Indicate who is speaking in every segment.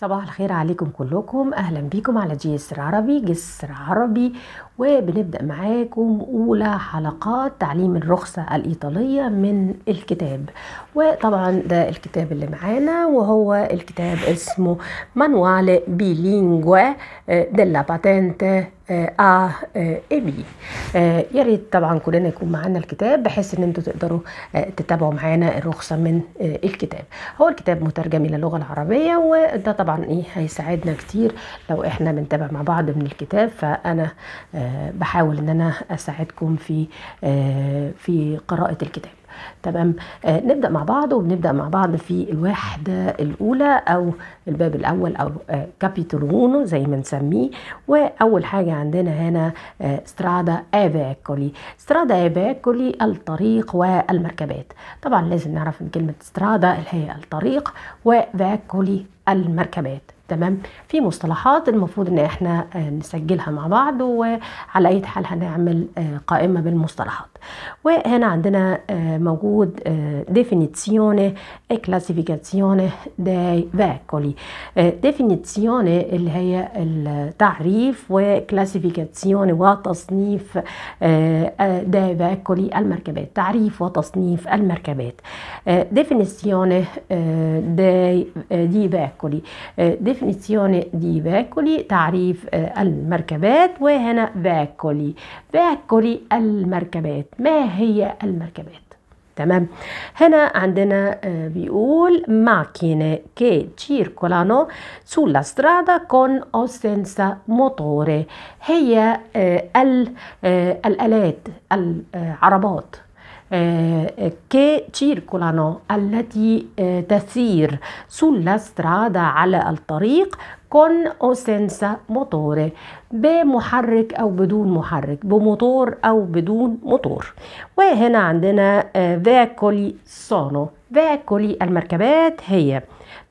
Speaker 1: صباح الخير عليكم كلكم اهلا بيكم على جسر عربي جسر عربي وبنبدا معاكم اولى حلقات تعليم الرخصه الايطاليه من الكتاب وطبعا ده الكتاب اللي معانا وهو الكتاب اسمه مانوال بيلينغوا آه، ديلا باتنت ا اي بي يا ريت طبعا كلنا يكون معانا الكتاب بحيث ان انتوا تقدروا آه، تتابعوا معانا الرخصه من آه، الكتاب هو الكتاب مترجم الى اللغه العربيه وده طبعا طبعا ايه هيساعدنا كتير لو احنا بنتابع مع بعض من الكتاب فانا آه، بحاول ان انا اساعدكم في آه، في قراءه الكتاب تمام آه نبدا مع بعض وبنبدا مع بعض في الوحده الاولى او الباب الاول او آه كابيتول 1 زي ما نسميه واول حاجه عندنا هنا آه سترادا استرادا سترادا الطريق والمركبات طبعا لازم نعرف ان كلمه سترادا اللي هي الطريق وفاكولي المركبات تمام في مصطلحات المفروض ان احنا آه، نسجلها مع بعض وعلى اي حال هنعمل آه، قائمه بالمصطلحات وهنا عندنا آه، موجود ديفينيتسيوني كلاسيفيكاسيوني داي باكولي ديفينيتسيوني اللي هي التعريف وكلاسيفيكاسيوني وتصنيف دي باكولي المركبات تعريف وتصنيف المركبات داي دي باكولي ديفينيسيون دي فاكولي تعريف المركبات وهنا فاكولي فاكولي المركبات ما هي المركبات تمام هنا عندنا بيقول macchine che circolano sulla strada con o senza motore هي الآلات العربات Eh, che circolano التي تسير eh, sulla strada على الطريق con o senza motore بمحرك أو بدون محرك بموتور أو بدون موتور وهنا عندنا فيكولي sono فيكولي المركبات هي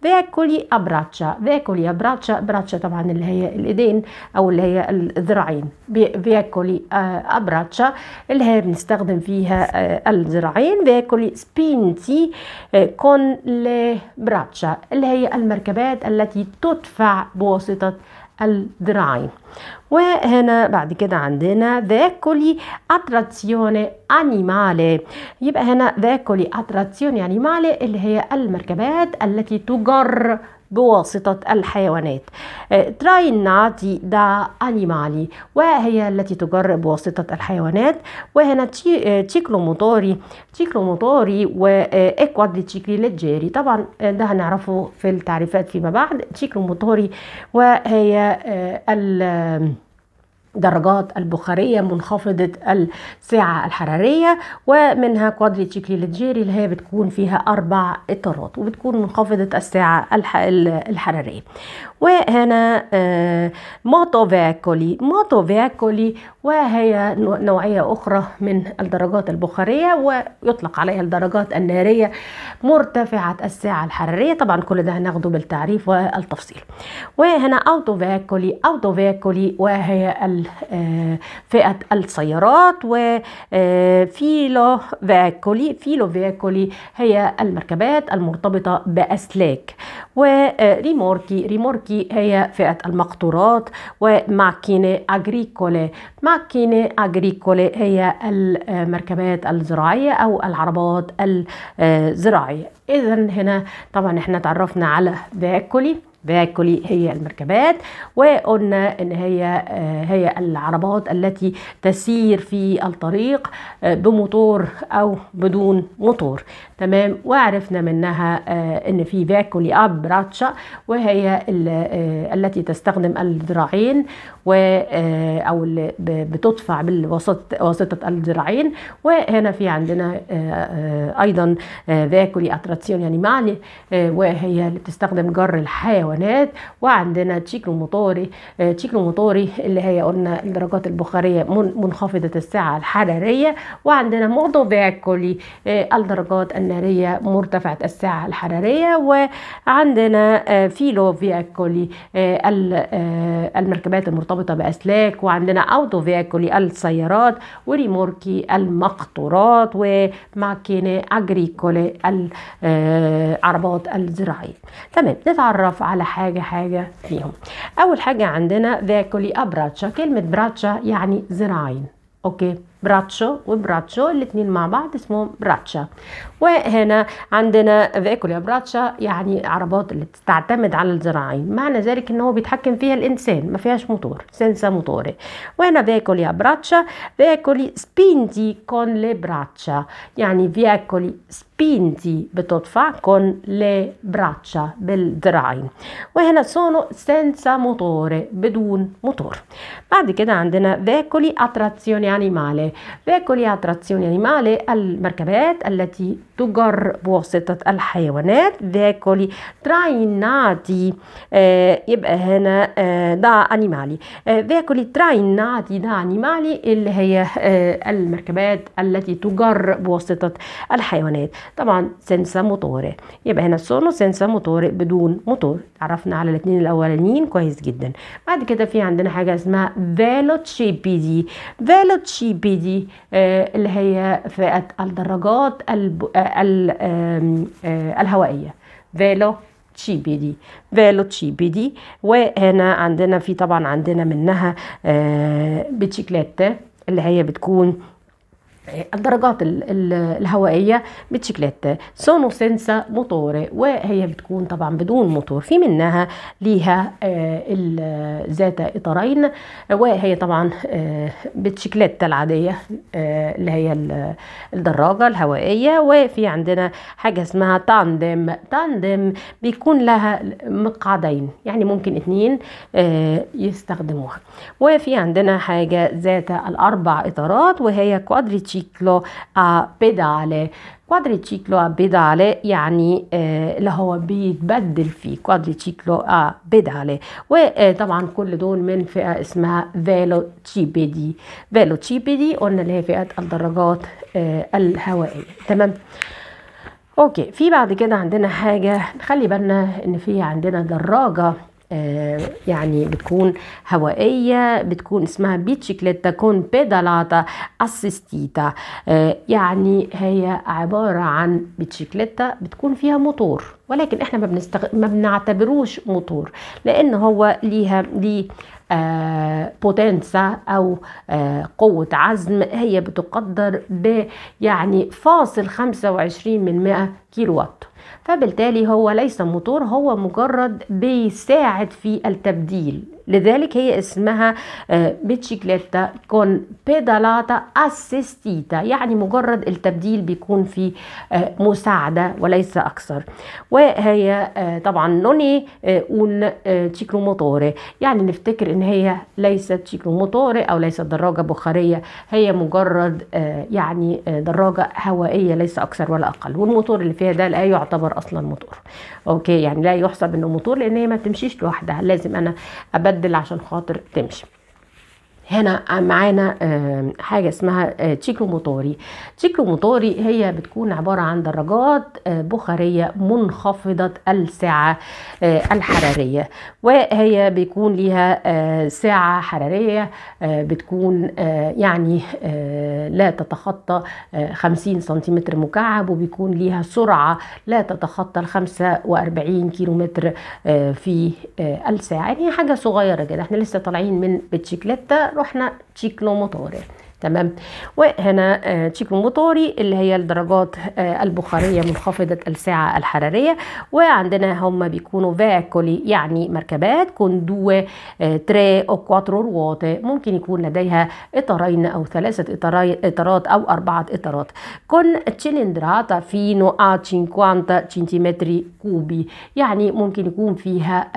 Speaker 1: باكلي ابراتشا باكلي ابراتشا ابراتشا طبعا اللي هي الايدين او اللي هي الذراعين باكلي آه، ابراتشا اللي هي بنستخدم فيها آه، الذراعين باكلي سبينتي آه، كون لي براتشا اللي هي المركبات التي تدفع بواسطه الدراعين وهنا بعد كده عندنا ذاكولي اتراتسيوني انيمالي يبقى هنا ذاكولي اتراتسيوني انيمالي اللي هي المركبات التي تجر بواسطة الحيوانات آه، تراينا دي دا أنيمالي وهي التي تجر بواسطة الحيوانات وهنا آه، تيكلو موتوري تيكلو موتوري وإكوادري آه، تشيكلي لجيري طبعا ده هنعرفه في التعريفات فيما بعد تيكلو موتوري وهي ال درجات البخارية منخفضة السعة الحرارية ومنها تشيكلي لتجيري اللي هي بتكون فيها أربع إطارات وبتكون منخفضة السعة الحرارية وهنا آه، موتو فيكولي موتو فيكولي وهي نوعية أخرى من الدرجات البخارية ويطلق عليها الدرجات النارية مرتفعة الساعة الحرارية طبعا كل ده هناخده بالتعريف والتفصيل وهنا أوتو فيكولي أوتو فيكولي وهي آه، فئة السيارات وفيلو آه، فيكولي فيلو فيكولي هي المركبات المرتبطة بأسلاك وريموركي ريموركي التركي هي فئة المقطورات وماكينة أجريكولي ماكينة أجريكولي هي المركبات الزراعية أو العربات الزراعية إذا هنا طبعا احنا تعرفنا على باكولي فيكولي هي المركبات وقلنا ان هي آه، هي العربات التي تسير في الطريق آه، بموتور او بدون موتور تمام وعرفنا منها آه، ان في فيكولي اب راتشا وهي التي تستخدم الذراعين و او بتدفع بواسطه الذراعين وهنا في عندنا ايضا فيكولي اتراتسيون يعني معني وهي اللي بتستخدم جر الحيوان الحيوانات وعندنا تشيكو موتوري تشيكو آه، موتوري اللي هي قلنا الدرجات البخارية منخفضة السعه الحرارية وعندنا موضو فيكولي آه، الدرجات النارية مرتفعة السعه الحرارية وعندنا آه، فيلو فيكولي المركبات المرتبطة بأسلاك وعندنا أوتو فيكولي السيارات وريموركي المقطورات وماكينة أجريكولي العربات الزراعية تمام نتعرف على على حاجة حاجة فيهم أول حاجة عندنا ذاكولي أبراتشا كلمة براتشا يعني ذراعين أوكي براتشو وبراتشو الاثنين مع بعض اسمهم براتشا وهنا عندنا فيكوليا براتشا يعني عربات اللي بتعتمد على الذراعين معنى ذلك ان هو بيتحكم فيها الانسان ما فيهاش موتور سنسا موتوري وهنا فيكوليا براتشا فيكولي سبينتي كون لي براتشا يعني فيكولي سبينتي بتدفع كون لي براتشا بالذراعين وهنا سونو سنسا موتوري بدون موتور بعد كده عندنا فيكولي اتراتسيوني انيمالي الولاية بكل أطرات السيونية المالي المركبات التي تجر بواسطة الحيوانات ذاكولي ترايناتي آه يبقى هنا آه دا أنيمالي آه، ذاكولي ترايناتي دا أنيمالي اللي هي آه المركبات التي تجر بواسطة الحيوانات طبعا سنسا موتوري يبقى هنا سونو سنسا موتوري بدون موتور عرفنا على الاثنين الأولانيين كويس جدا بعد كده في عندنا حاجة اسمها فيلوتشيبيدي بيدي آه اللي هي فئة الدراجات الب... آه، الهوائية فيلو تشي بي دي فيلو تشي بي دي وهنا عندنا في طبعا عندنا منها بتشيكلات اللي هي بتكون الدرجات الهوائيه بتشكلات سونو سنسا موتوري وهي بتكون طبعا بدون موتور في منها ليها ذات آه، اطارين وهي طبعا آه، بتشكلات العاديه آه، اللي هي الدراجه الهوائيه وفي عندنا حاجه اسمها تاندم تاندم بيكون لها مقعدين يعني ممكن اتنين يستخدموها وفي عندنا حاجه ذات الاربع اطارات وهي كوادريتشي كوادريكيلو a pedale quadriciclo a pedale يعني اللي هو بيتبدل فيه quadriciclo a pedale وطبعا كل دول من فئه اسمها فيلو velocipedi فيلو قلنا اللي هي فئه الدراجات الهوائيه تمام اوكي في بعد كده عندنا حاجه نخلي بالنا ان في عندنا دراجه آه، يعني بتكون هوائية بتكون اسمها بيتشيكليتا كون بيدالاتا اسيستيتا آه، يعني هي عبارة عن بيتشيكليتا بتكون فيها موتور ولكن احنا ما, بنستغ... ما بنعتبروش موتور لان هو ليها لي آه بوتنسا او آه قوة عزم هي بتقدر ب يعني فاصل 25 من 100 كيلو وات فبالتالي هو ليس موتور هو مجرد بيساعد في التبديل لذلك هي اسمها آه، بيتشيكليتا كون بيدالاتا اسيستيتا يعني مجرد التبديل بيكون في آه، مساعدة وليس أكثر وهي آه، طبعا نوني اون تشيكلو موتوري يعني نفتكر ان هي ليست تشيكلو موتوري او ليست دراجة بخارية هي مجرد يعني دراجة هوائية ليس أكثر ولا أقل والموتور اللي فيها ده لا يعتبر أصلا موتور أوكي يعني لا يحسب إنه موتور لأن هي ما بتمشيش لوحدها لازم أنا أبدل تبدل عشان خاطر تمشي هنا معانا حاجة اسمها آه، موتوري تشيكلوموتوري موتوري هي بتكون عبارة عن درجات آه، بخارية منخفضة السعة آه، الحرارية وهي بيكون ليها سعة حرارية بتكون يعني لا تتخطى 50 سنتيمتر مكعب وبيكون ليها سرعة لا تتخطى ال 45 كيلومتر في الساعة يعني حاجة صغيرة كده احنا لسه طالعين من بتشيكلتا رحنا تشيكلو موتوري تمام وهنا آه، تشيكو موتوري اللي هي الدرجات آه، البخاريه منخفضه السعه الحراريه وعندنا هم بيكونوا فاكولي يعني مركبات كون دو آه، تري او كواترو رواتي ممكن يكون لديها اطارين او ثلاثه اطارات او اربعه اطارات كون تشيلندراتا فينو ا 50 سنتيمتر كوبي يعني ممكن يكون فيها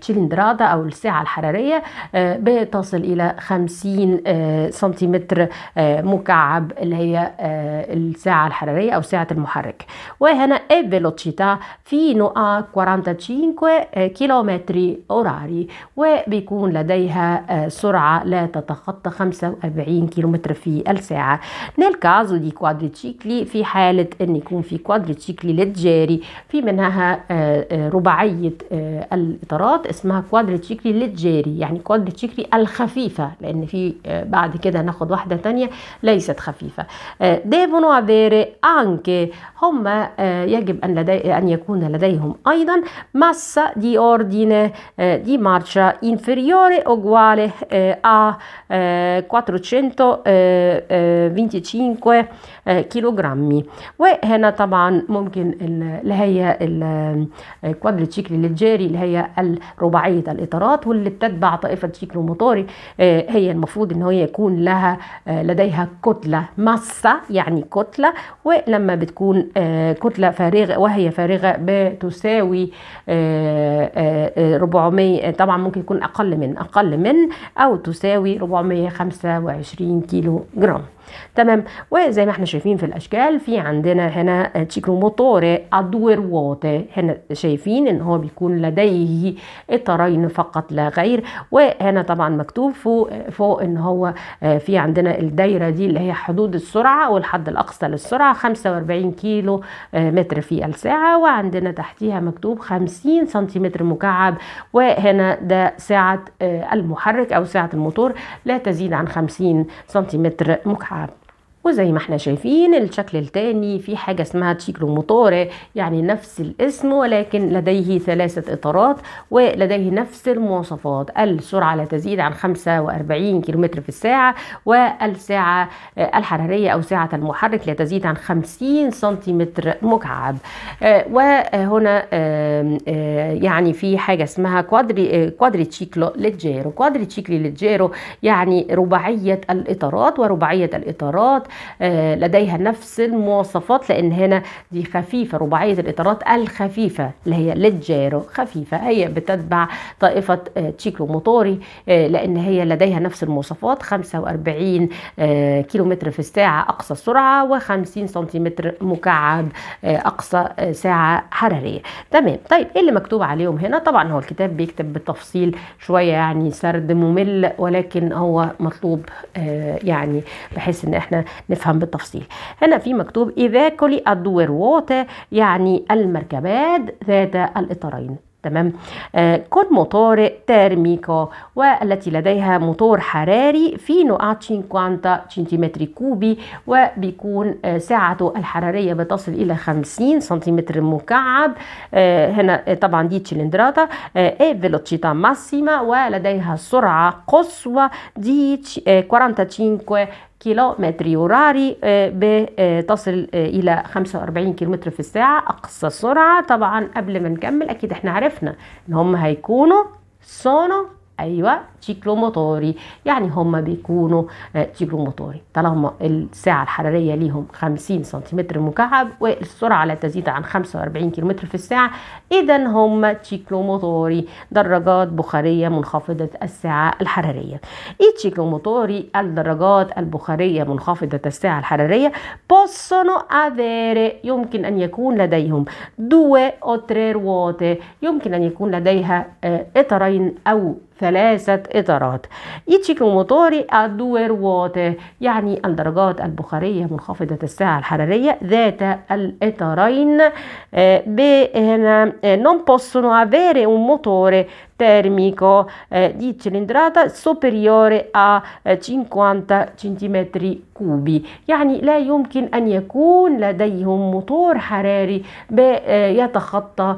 Speaker 1: تشيلندراتا او السعه الحراريه بتصل الى 50 سنتيمتر آه، مكعب اللي هي آه، الساعة الحرارية أو ساعة المحرك وهنا الفيلوتشيتا velocità fino 45 كيلومتر أوراري وبيكون لديها آه، سرعة لا تتخطى 45 كيلومتر في الساعة نالكازو دي كوادريتشيكلي في حالة أن يكون في كوادريتشيكلي لتجاري في منها رباعية الإطارات اسمها كوادريتشيكلي لتجاري يعني كوادريتشيكلي الخفيفة لأن في بعد كده ناخد واحدة تانية ليست خفيفة ديبونو افيري أنكي هم آه، يجب أن, لدي أن يكون لديهم أيضا massa دي ordine دي آه، مارشا inferiore uguale آه، a 425 كيلوغرام وهنا طبعا ممكن اللي هي تشيكلي الجاري اللي هي رباعية الإطارات واللي بتتبع طائفة شيكلو موتوري هي المفروض إن هي يكون لها آه، لديها كتلة مصة يعني كتلة ولما بتكون آه، كتلة فارغة وهي فارغة بتساوي 400 آه، طبعا ممكن يكون أقل من أقل من أو تساوي 425 كيلو جرام تمام وزي ما احنا شايفين في الاشكال في عندنا هنا موتوري ادور ووتي هنا شايفين ان هو بيكون لديه اطارين فقط لا غير وهنا طبعا مكتوب فوق فوق ان هو آه، في عندنا الدايره دي اللي هي حدود السرعه والحد الاقصى للسرعه 45 كيلو آه، متر في الساعه وعندنا تحتيها مكتوب 50 سنتيمتر مكعب وهنا ده سعه آه، المحرك او سعه الموتور لا تزيد عن 50 سنتيمتر مكعب وزي ما احنا شايفين الشكل الثاني في حاجة اسمها تشيكلو موتوري يعني نفس الاسم ولكن لديه ثلاثة إطارات ولديه نفس المواصفات السرعة لا تزيد عن 45 كم في الساعة والساعة آه، الحرارية أو ساعة المحرك لا تزيد عن 50 سنتيمتر مكعب آه، وهنا آه، يعني في حاجة اسمها كوادري كوادري تشيكلو لجيرو كوادري تشيكلي لجيرو يعني رباعية الإطارات ورباعية الإطارات آه، لديها نفس المواصفات لان هنا دي خفيفه رباعيه الاطارات الخفيفه اللي هي لجيرو خفيفه هي بتتبع طائفه آه، تشيكلو موتوري آه، لان هي لديها نفس المواصفات 45 كيلو متر في الساعه اقصى سرعه و50 سنتيمتر مكعب اقصى ساعه حراريه تمام طيب ايه اللي مكتوب عليهم هنا طبعا هو الكتاب بيكتب بالتفصيل شويه يعني سرد ممل ولكن هو مطلوب يعني بحيث ان احنا نفهم بالتفصيل هنا في مكتوب إذا كلي الدور ووتا يعني المركبات ذات الإطارين تمام آه كل موتور ترميكو والتي لديها موتور حراري في نوع 50 سنتيمتر كوبي وبيكون آه سعته الحرارية بتصل إلى 50 سنتيمتر مكعب آه هنا آه، طبعا دي تشلندراتا اي فيلوتشيتا ماسيما ولديها سرعة قصوى دي 45 كيلومتر يوراري آه، بتصل آه، آه، الى 45 كيلومتر في الساعه اقصى سرعه طبعا قبل ما نكمل اكيد احنا عرفنا ان هم هيكونوا سونو ايوه موتوري يعني هما بيكونوا موتوري آه، طالما الساعه الحراريه ليهم 50 سنتيمتر مكعب والسرعه لا تزيد عن 45 كيلومتر في الساعه اذا هم موتوري دراجات بخاريه منخفضه الساعه الحراريه ايه موتوري الدراجات البخاريه منخفضه الساعه الحراريه possono avere يمكن ان يكون لديهم due o tre ruote يمكن ان يكون لديها آه، اطارين او ثلاثة إطارات إيتشيكو موتوري الدوير ووتر يعني الدرجات البخارية منخفضة الساعة الحرارية ذات الإطارين آه، بهنا آه، نون بوسونو أفيري آه، موتوري termico eh, di cilindrata superiore a 50 cm كوبي يعني لا يمكن أن يكون لديهم موتور حراري يتخطى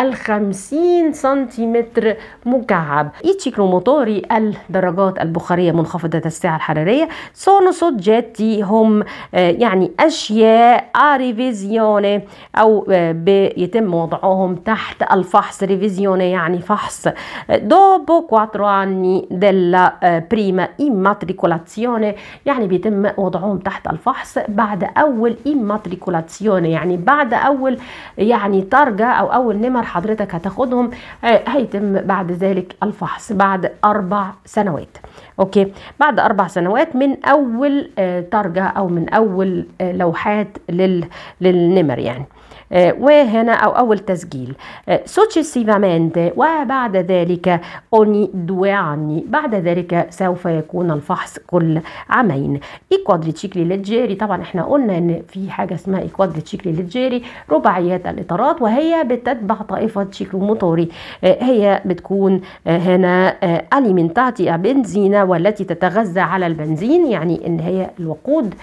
Speaker 1: الخمسين سنتيمتر مكعب يتشكلوا موتوري الدرجات البخارية منخفضة السعة الحرارية سونو سوجيتي هم يعني أشياء ريفيزيوني أو يتم وضعهم تحت الفحص ريفيزيوني يعني فحص dopo quattro anni della eh, prima immatricolazione يعني بيتم وضعهم تحت الفحص بعد أول immatricolazione يعني بعد أول يعني ترجع أو أول نمر حضرتك هتاخدهم هيتم بعد ذلك الفحص بعد أربع سنوات أوكي بعد أربع سنوات من أول ترجع أو من أول لوحات للنمر يعني آه، وهنا أو أول تسجيل سوتشيسيفامنتي آه، وبعد ذلك اوني due anni بعد ذلك سوف يكون الفحص كل عامين i تشيكلي ليجيري طبعا احنا قلنا ان في حاجة اسمها i تشيكلي ليجيري رباعيات الإطارات وهي بتتبع طائفة تشيكلو موتوري آه، هي بتكون هنا اليمنتاتي a بنزينة والتي تتغذى على البنزين يعني ان هي الوقود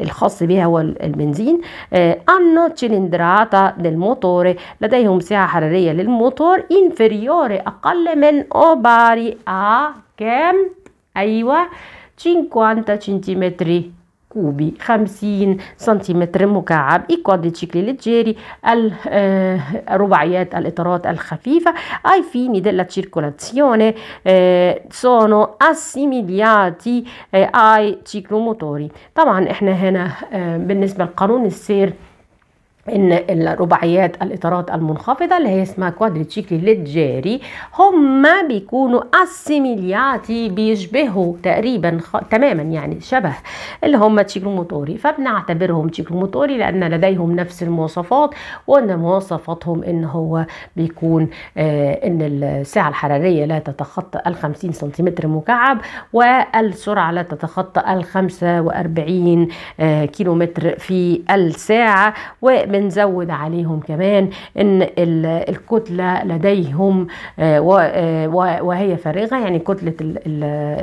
Speaker 1: الخاص بها هو البنزين انو dell'indrata للموتور لديهم سعة حرارية للموتور inferiore أقل من أو باري a كام؟ أيوة 50 سنتيمتر كوبي 50 سنتيمتر مكعب تشيكلي لجيري الرباعيات الاطارات الخفيفه أي فيني della circolazione سونو أسيميلياتي أي تشيكلو موتوري طبعا احنا هنا بالنسبه لقانون السير ان الرباعيات الاطارات المنخفضه اللي هي اسمها كوادريتشيكلي لتجاري هما بيكونوا اسيميلياتي بيشبهوا تقريبا خ... تماما يعني شبه اللي هما تشيكلو موتوري فبنعتبرهم تشيكلو موتوري لان لديهم نفس المواصفات وان مواصفاتهم ان هو بيكون آه ان السعه الحراريه لا تتخطى ال 50 سنتيمتر مكعب والسرعه لا تتخطى ال 45 آه كيلومتر في الساعه ومن بنزود عليهم كمان ان الكتله لديهم آه، آه، وهي فارغه يعني كتله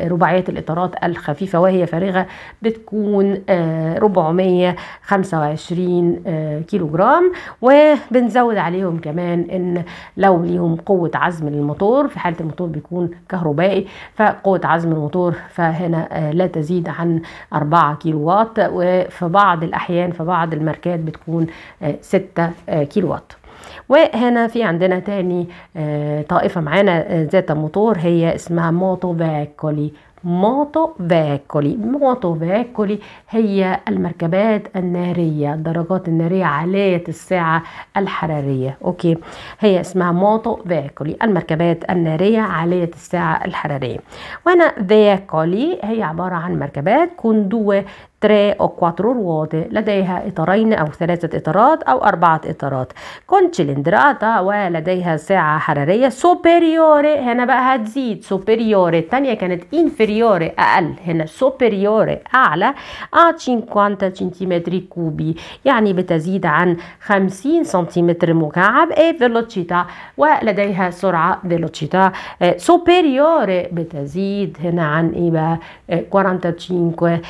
Speaker 1: رباعيات الاطارات الخفيفه وهي فارغه بتكون 425 كيلو جرام وبنزود عليهم كمان ان لو ليهم قوه عزم للموتور في حاله الموتور بيكون كهربائي فقوه عزم الموتور فهنا آه، لا تزيد عن 4 كيلو وات وفي بعض الاحيان في بعض الماركات بتكون 6 كيلو وات وهنا في عندنا تاني آه، طائفة معانا ذات آه، موتور هي اسمها موتو فاكولي موتو فاكولي موتو فاكولي هي المركبات النارية الدرجات النارية عالية الساعة الحرارية أوكي هي اسمها موتو فاكولي المركبات النارية عالية الساعة الحرارية وهنا فاكولي هي عبارة عن مركبات كندوة 3 أو 4 ruote لديها إطارين أو ثلاثة إطارات أو أربعة إطارات con cilindrata ولديها ساعة حرارية superiore هنا بقى هتزيد superiore الثانية كانت inferiore أقل هنا superiore أعلى a 50 سنتيمتر كوبي يعني بتزيد عن 50 سنتيمتر مكعب e velocità ولديها سرعة velocità eh, superiore بتزيد هنا عن إيه بقى 45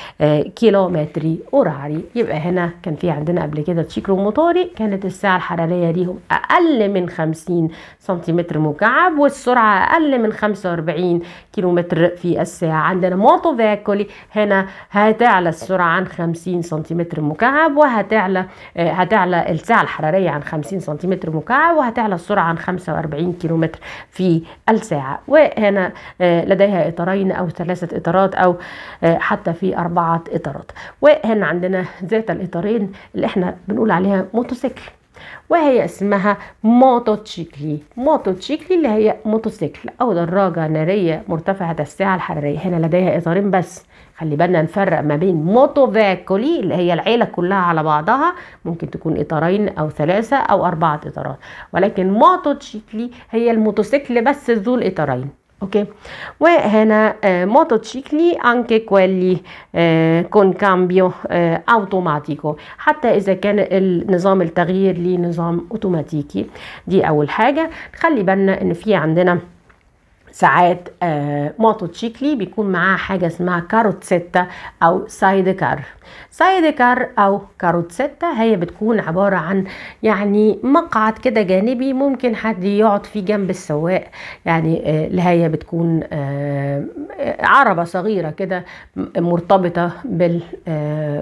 Speaker 1: كيلو كيلومتري أوراري يبقى هنا كان في عندنا قبل كده تشيكرو موتوري كانت السعة الحرارية ليهم أقل من 50 سنتيمتر مكعب والسرعة أقل من 45 كيلومتر في الساعة عندنا موتو فيكولي هنا هتعلى السرعة عن 50 سنتيمتر مكعب وهتعلى آه، هتعلى السعة الحرارية عن 50 سنتيمتر مكعب وهتعلى السرعة عن 45 كيلومتر في الساعة وهنا آه، لديها إطارين أو ثلاثة إطارات أو آه، حتى في أربعة إطارات الرياض وهنا عندنا ذات الاطارين اللي احنا بنقول عليها موتوسيكل وهي اسمها موتوتشيكلي موتوتشيكلي اللي هي موتوسيكل او دراجه ناريه مرتفعه السعه الحراريه هنا لديها اطارين بس خلي بالنا نفرق ما بين موتو فاكولي اللي هي العيله كلها على بعضها ممكن تكون اطارين او ثلاثه او اربعه اطارات ولكن موتوتشيكلي هي الموتوسيكل بس ذو الاطارين ok وهنا eh, motocicli anche quelli eh, con cambio eh, automatico حتى اذا كان نظام التغيير لنظام اوتوماتيكي دي اول حاجه نخلي بالنا ان في عندنا ساعات آه، تشيكلي بيكون معاه حاجة اسمها كاروتسيتا أو سايدكار سايدكار أو كاروتسيتا هي بتكون عبارة عن يعني مقعد كده جانبي ممكن حد يقعد فيه جنب السواق يعني آه، اللي هي بتكون آه، عربة صغيرة كده مرتبطة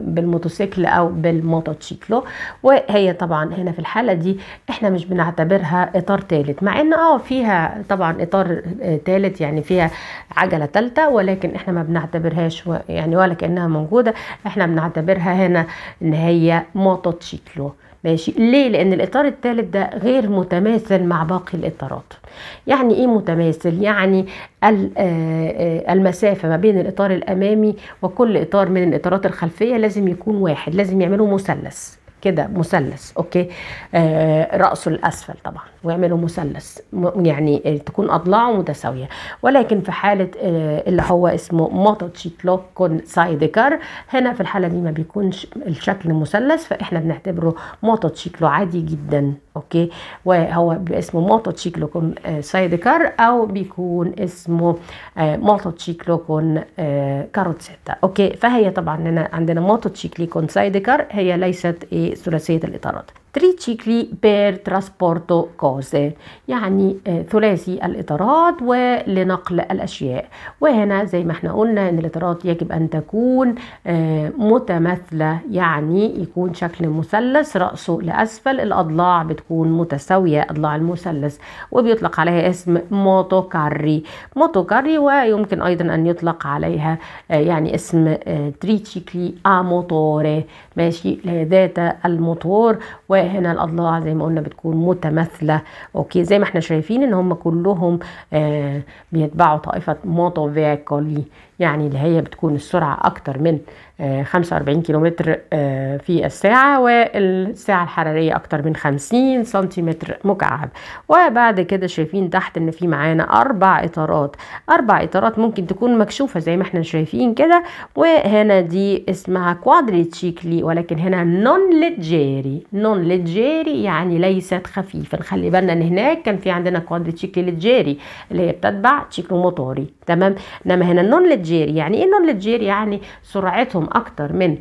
Speaker 1: بالموتوسيكل أو تشيكلو وهي طبعا هنا في الحالة دي احنا مش بنعتبرها إطار ثالث مع إن اه فيها طبعا إطار ثالث يعني فيها عجله ثالثه ولكن احنا ما بنعتبرهاش يعني ولا كانها موجوده احنا بنعتبرها هنا ان هي موتوتشيكلو ماشي ليه لان الاطار الثالث ده غير متماثل مع باقي الاطارات يعني ايه متماثل يعني آه، آه، المسافه ما بين الاطار الامامي وكل اطار من الاطارات الخلفيه لازم يكون واحد لازم يعملوا مثلث كده مثلث اوكي آه راسه الاسفل طبعا ويعملوا مثلث يعني تكون اضلاعه متساويه ولكن في حاله آه اللي هو اسمه موتوتشيتلوكون سايدكر هنا في الحاله دي ما بيكونش الشكل مثلث فاحنا بنعتبره موتوتشيكلو عادي جدا اوكي وهو بيبقى اسمه موتوتشيكلوكون كون سايدكر او بيكون اسمه آه موتوتشيكلوكون آه كاروتسيتا اوكي فهي طبعا هنا عندنا موتوتشيكليكون سايدكر هي ليست ايه ثلاثيه الاطارات تريتشيكلي بير ترانسبورتو كوزي يعني eh, ثلاثي الإطارات ولنقل الأشياء وهنا زي ما احنا قلنا أن الإطارات يجب أن تكون eh, متماثلة يعني يكون شكل مثلث رأسه لأسفل الأضلاع بتكون متساوية أضلاع المثلث وبيطلق عليها اسم موتو كاري موتو كاري ويمكن أيضا أن يطلق عليها eh, يعني اسم تريتشيكلي أموتوري ماشي ذات الموتور و هنا الاضلاع زي ما قلنا بتكون متماثله اوكي زي ما احنا شايفين ان هم كلهم آه بيتبعوا طائفه موتو فيكولي يعني اللي هي بتكون السرعه اكتر من 45 آه، كيلومتر آه، في الساعة والساعة الحرارية أكتر من 50 سنتيمتر مكعب وبعد كده شايفين تحت إن في معانا أربع إطارات أربع إطارات ممكن تكون مكشوفة زي ما احنا شايفين كده وهنا دي اسمها كوادري تشيكلي ولكن هنا نون ليجيري نون ليجيري يعني ليست خفيفة نخلي بالنا إن هناك كان في عندنا كوادري تشيكلي ليجيري اللي هي بتتبع تشيكلو موتوري تمام إنما هنا نون ليجيري يعني إيه نون ليجيري يعني سرعتهم سرعتهم أكتر من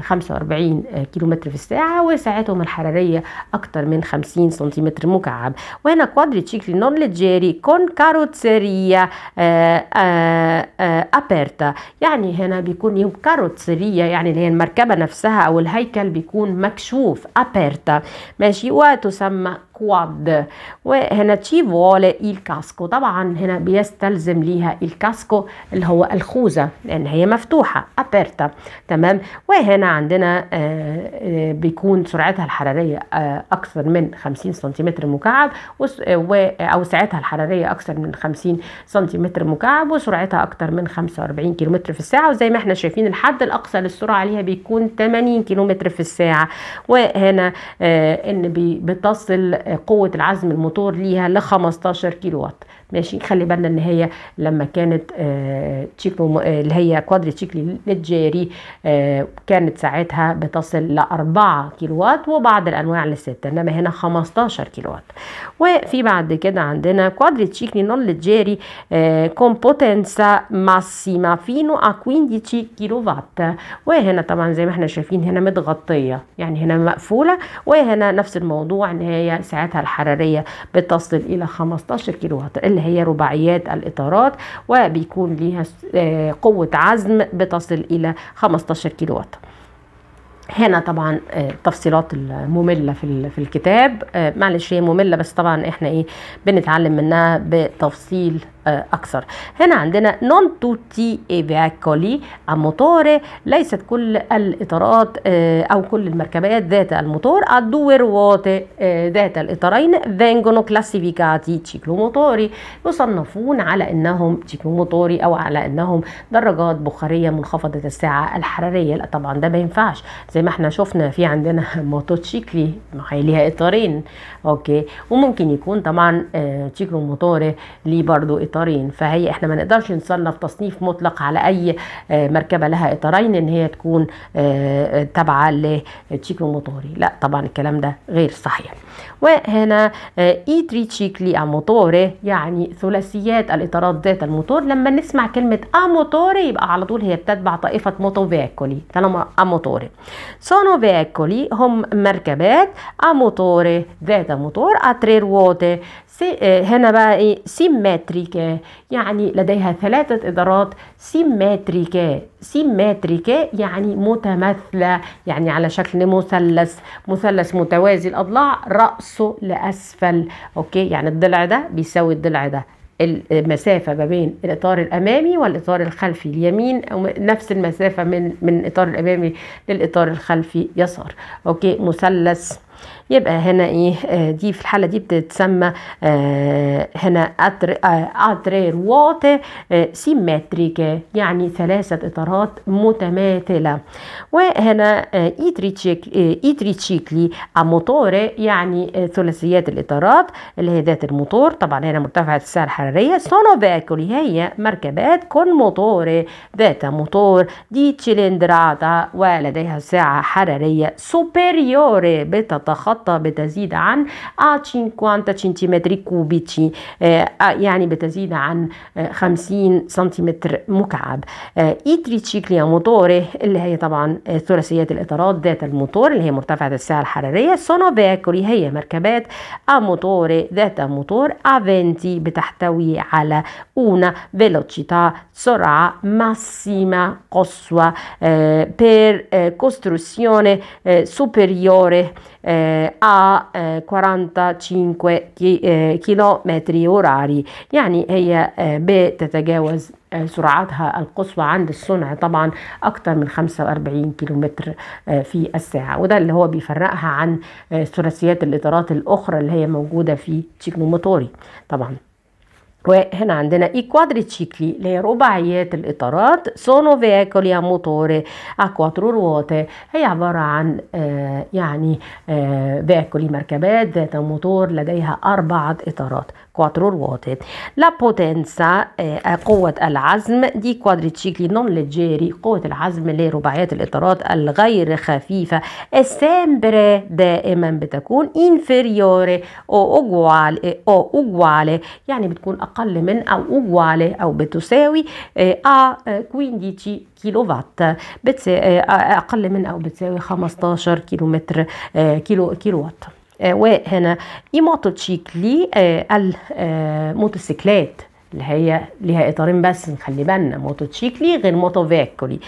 Speaker 1: 45 آه، آه، كيلومتر في الساعة وساعتهم الحرارية أكتر من 50 سنتيمتر مكعب وهنا تشيكلي نون لجيري كون كاروتسيريا أبيرتا يعني هنا بيكون يوم كاروتسيريا يعني اللي هي المركبة نفسها أو الهيكل بيكون مكشوف أبيرتا ماشي وتسمى كواد وهنا تشي vuole الكاسكو طبعا هنا بيستلزم ليها الكاسكو اللي هو الخوذة لأن هي مفتوحة أبيرتا تمام وهنا عندنا بيكون سرعتها الحرارية أكثر من 50 سنتيمتر مكعب أو سعتها الحرارية أكثر من 50 سنتيمتر مكعب وسرعتها أكثر من 45 كيلومتر في الساعة وزي ما احنا شايفين الحد الأقصى للسرعة عليها بيكون 80 كيلومتر في الساعة وهنا ان بتصل قوه العزم الموتور ليها ل 15 كيلو وات ماشي خلي بالنا ان هي لما كانت آه تشيكو آه، اللي هي كوادري تشيكلي للجاري آه كانت ساعتها بتصل ل 4 كيلوات وبعض الانواع للستة انما هنا 15 كيلوات وفي بعد كده عندنا كوادري تشيكلي نون للجيري آه بوتنسا ماسيما فينو ا 15 كيلووات وهنا طبعا زي ما احنا شايفين هنا متغطية يعني هنا مقفولة وهنا نفس الموضوع ان هي ساعتها الحرارية بتصل الى 15 كيلووات اللي هي رباعيات الإطارات وبيكون ليها آه، قوة عزم بتصل إلى 15 كيلو وات هنا طبعا التفصيلات آه، الممله في في الكتاب آه، معلش هي ممله بس طبعا احنا ايه بنتعلم منها بتفصيل آه، أكثر هنا عندنا نون توتي فياكولي الموتور ليست كل الإطارات آه، أو كل المركبات ذات الموتور ادو ruote آه، ذات الإطارين vengono classificati ciclomotori يصنفون على أنهم ciclomotori أو على أنهم دراجات بخارية منخفضة السعة الحرارية لا طبعا ده ما ينفعش زي ما احنا شفنا في عندنا موتوتشيكلي ليها إطارين أوكي وممكن يكون طبعا تشيكلو موتوري ليه برضو إطار اطارين فهي احنا ما نقدرش نصنف تصنيف مطلق على اي آه، مركبه لها اطارين ان هي تكون آه، تابعه لتشيكو موتوري لا طبعا الكلام ده غير صحيح وهنا اي آه، تري e تشيكلي موتوري يعني ثلاثيات الاطارات ذات الموتور لما نسمع كلمه اموتوري يبقى على طول هي بتتبع طائفه موتو فيكولي طالما اموتوري سونو فيكولي هم مركبات اموتوري ذات موتور اترير ووتي آه، هنا بقى ايه سيماتريكا يعني لديها ثلاثة إدارات سيماتريكا سيماتريكا يعني متماثلة يعني على شكل مثلث مثلث متوازي الأضلاع رأسه لأسفل أوكي يعني الضلع ده بيساوي الضلع ده آه، المسافة ما بين الإطار الأمامي والإطار الخلفي اليمين أو نفس المسافة من من الإطار الأمامي للإطار الخلفي يسار أوكي مثلث يبقى هنا ايه آه، دي في الحاله دي بتتسمى آه، هنا ادرير ووتر آه، سيمتريك يعني ثلاثه اطارات متماثله وهنا ايتريتشيكلي اموتوري يعني ثلاثيات الاطارات اللي هي ذات الموتور طبعا هنا مرتفعه السعه الحراريه سونوفاكولي هي مركبات كون موتوري ذات موتور دي تشيلندراتا ولديها سعه حراريه سوبريوري بتتخطى المغطى بتزيد عن 50 آه، سنتيمتر كوبيتي آه، آه، يعني بتزيد عن 50 سنتيمتر مكعب اي تريتشيكليا موتوري اللي هي طبعا ثلاثيات الاطارات ذات الموتور اللي هي مرتفعه السعه الحراريه سونو فيكولي هي مركبات ا موتوري ذات موتور ا 20 بتحتوي على una velocità سرعه massima قصوى بير كوستروسيوني superiore eh, a eh, 45 كيلومتر eh, orari يعني هي بتتجاوز سرعتها القصوى عند الصنع طبعا أكثر من 45 كيلومتر في الساعة وده اللي هو بيفرقها عن ثلاثيات الإطارات الأخرى اللي هي موجودة في تشيكنو موتوري طبعا هنا عندنا i quadricicli le رباعيات الإطارات sono veicoli a motore a quattro ruote هي عبارة عن يعني veicoli مركبات ذات موتور لديها أربعة إطارات quattro ruote. La potenza eh, قوة العزم دي كوادريتشيكلي نون ليجيري قوة العزم لرباعيات الإطارات الغير خفيفة السامبر دائما بتكون inferiore أو uguale أو eh, uguale يعني بتكون أقل من أو uguale أو بتساوي eh, a 15 كيلو بتساوي أقل من أو بتساوي 15 كيلومتر كيلو كيلو آه، وهنا اي موتوسيكلي الموتوسيكلات آه، آه، اللي هي ليها اطارين بس نخلي بالنا موتوتشيكلي غير موتوفيكولي